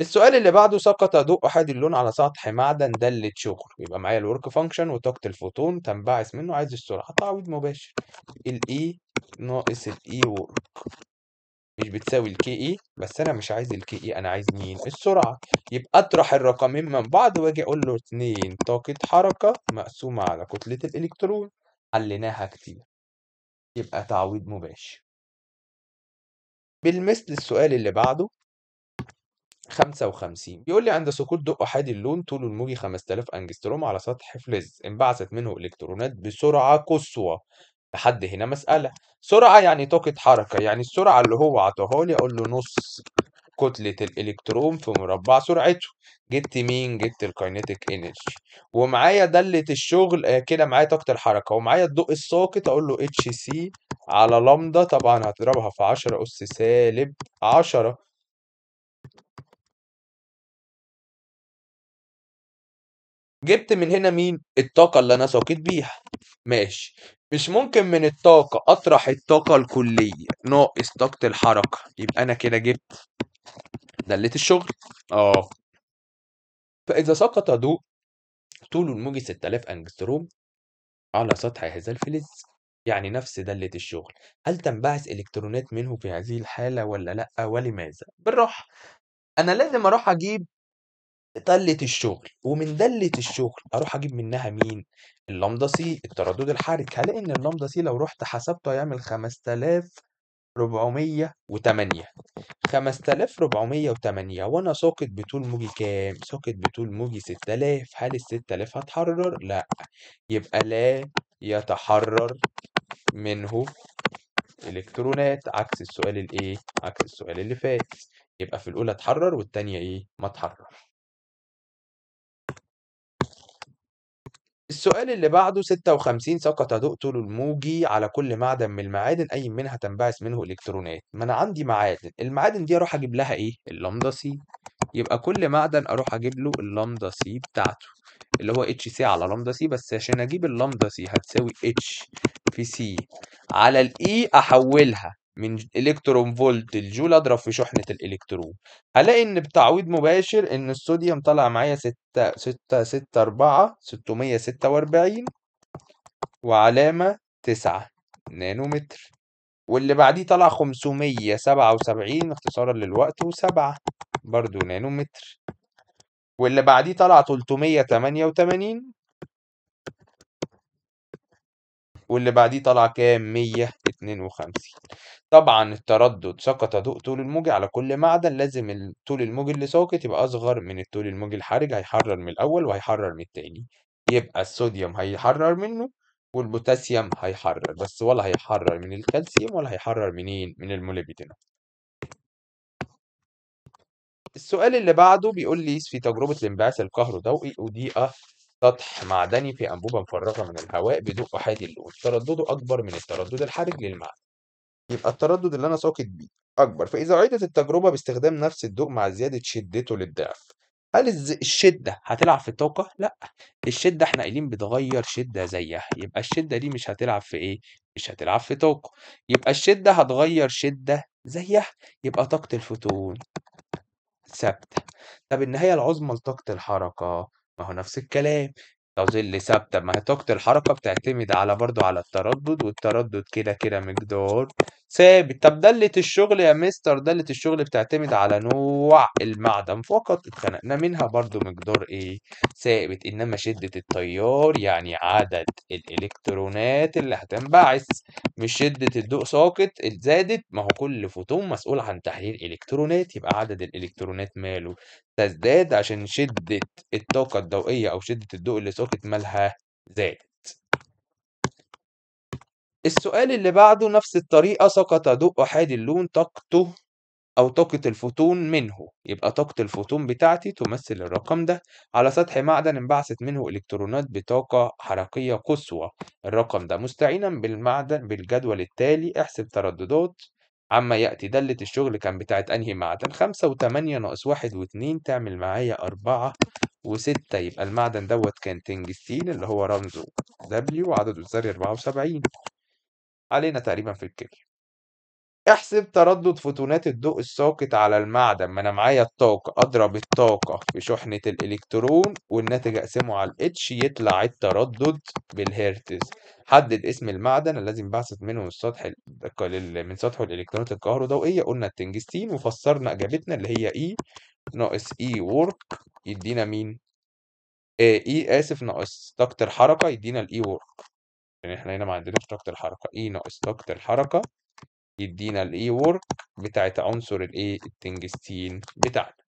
السؤال اللي بعده سقط ضوء احادي اللون على سطح معدن دالة شغل يبقى معايا الورك فانكشن وطاقة الفوتون تنبعث منه عايز السرعة تعويض مباشر الاي ناقص الاي ورك e مش بتساوي الكي اي e، بس انا مش عايز الكي اي e، انا عايز مين السرعه يبقى اطرح الرقمين من بعض واجي اقول له 2 طاقه حركه مقسومه على كتله الالكترون حليناها كتير يبقى تعويض مباشر بالمثل السؤال اللي بعده 55 بيقول لي عند سقوط ضوء احادي اللون طوله الموجي 5000 انجستروم على سطح فلز انبعثت منه الكترونات بسرعه قصوى لحد هنا مسألة سرعة يعني طاقة حركة يعني السرعة اللي هو عطاها لي أقول له نص كتلة الإلكترون في مربع سرعته جبت مين جبت الكاينيتيك انرجي ومعايا دالة الشغل آه، كده معايا طاقة الحركة ومعايا الضوء الساقط أقول له اتش سي على لمدا طبعا هتضربها في عشرة أس سالب عشرة جبت من هنا مين الطاقة اللي أنا ساقط بيها ماشي مش ممكن من الطاقة أطرح الطاقة الكلية ناقص طاقة الحركة يبقى أنا كده جبت دلة الشغل آه فإذا سقط ضوء طول الموجة 6000 أنجستروم على سطح هذا الفلز يعني نفس دلة الشغل هل تنبعث إلكترونات منه في هذه الحالة ولا لأ ولماذا؟ بالراحة أنا لازم أروح أجيب دله الشغل ومن دلة الشغل اروح اجيب منها مين اللمضة سي التردد الحركي هلاقي ان اللمضة سي لو رحت حسبته هيعمل 5408 5408 وانا ساقط بطول موجي كام ساقط بطول موجي 6000 هل ال 6000 هتحرر لا يبقى لا يتحرر منه الكترونات عكس السؤال الايه عكس السؤال اللي فات يبقى في الاولى اتحرر والتانية ايه ما اتحرر السؤال اللي بعده 56 سقط دؤتل الموجي على كل معدن من المعادن أي منها تنبعث منه إلكترونات ما أنا عندي معادن المعادن دي أروح أجيب لها إيه اللمدة سي يبقى كل معدن أروح أجيب له اللمدة سي بتاعته اللي هو اتش سي على لمدة سي بس عشان أجيب اللمدة سي هتساوي اتش في سي على الإي e أحولها من الكترون فولت الجول اضرب في شحنه الالكترون هلاقي ان بتعويض مباشر ان الصوديوم طلع معايا 6 6 6 4 646 وعلامه 9 نانومتر واللي بعديه طلع 577 اختصارا للوقت و7 برضو نانومتر واللي بعديه طلع 388 واللي بعديه طلع كام 152 طبعا التردد سقط ضوء طول الموج على كل معدن لازم طول الموج اللي ساقط يبقى اصغر من الطول الموج الحرج هيحرر من الاول وهيحرر من التاني يبقى الصوديوم هيحرر منه والبوتاسيوم هيحرر بس ولا هيحرر من الكالسيوم ولا هيحرر منين من الموليبدينوم السؤال اللي بعده بيقول لي في تجربة الانبعاث الكهروضوئي أضيء سطح معدني في أنبوبة مفرغة من الهواء بدوء أحادي اللون تردده أكبر من التردد الحرج للمعدن يبقى التردد اللي أنا ساقط بيه أكبر فإذا عيدت التجربة باستخدام نفس الضوء مع زيادة شدته للضعف هل الشدة هتلعب في الطاقة؟ لأ الشدة احنا قايلين بتغير شدة زيها يبقى الشدة دي مش هتلعب في ايه؟ مش هتلعب في طاقة يبقى الشدة هتغير شدة زيها يبقى طاقة الفوتون ثابتة طب النهاية العظمى لطاقة الحركة ما هو نفس الكلام لو ظل ثابتة ما هي طاقة الحركة بتعتمد على برضو على التردد والتردد كده كده مقدار ثابت طب دالة الشغل يا مستر دالة الشغل بتعتمد على نوع المعدن فقط اتخنقنا منها برضو مقدار ايه ثابت انما شدة التيار يعني عدد الالكترونات اللي هتنبعث مش شدة الضوء ساقط زادت ما هو كل فوتون مسؤول عن تحليل الكترونات يبقى عدد الالكترونات ماله تزداد عشان شدة الطاقة الضوئية او شدة الضوء اللي ساقط مالها زادت السؤال اللي بعده نفس الطريقة سقط ضوء أحادي اللون طاقته أو طاقة الفوتون منه يبقى طاقة الفوتون بتاعتي تمثل الرقم ده على سطح معدن انبعثت منه إلكترونات بطاقة حركية قصوى الرقم ده مستعينا بالمعدن بالجدول التالي احسب ترددات عما يأتي دلة الشغل كان بتاعت أنهي معدن خمسة وتمانية ناقص واحد واتنين تعمل معايا أربعة وستة يبقى المعدن دوت كان تنجستين اللي هو رمزه دبليو عدده الذري أربعة وسبعين علينا تقريبا في الكيمياء احسب تردد فوتونات الضوء الساقط على المعدن ما انا معايا الطاقة اضرب الطاقة في شحنة الالكترون والناتج اقسمه على الاتش يطلع التردد بالهرتز حدد اسم المعدن الذي انبعثت منه من سطح من سطحه الالكترونات الكهروضوئية قلنا التنجستين وفسرنا اجابتنا اللي هي اي e ناقص اي e وورك يدينا مين؟ اي e اسف ناقص طاقة الحركة يدينا الاي وورك لان احنا هنا ما عندناش طاقه الحركه اي ناقص طاقه الحركه يدينا الاي وورك بتاعت عنصر الايه التنجستين بتاعنا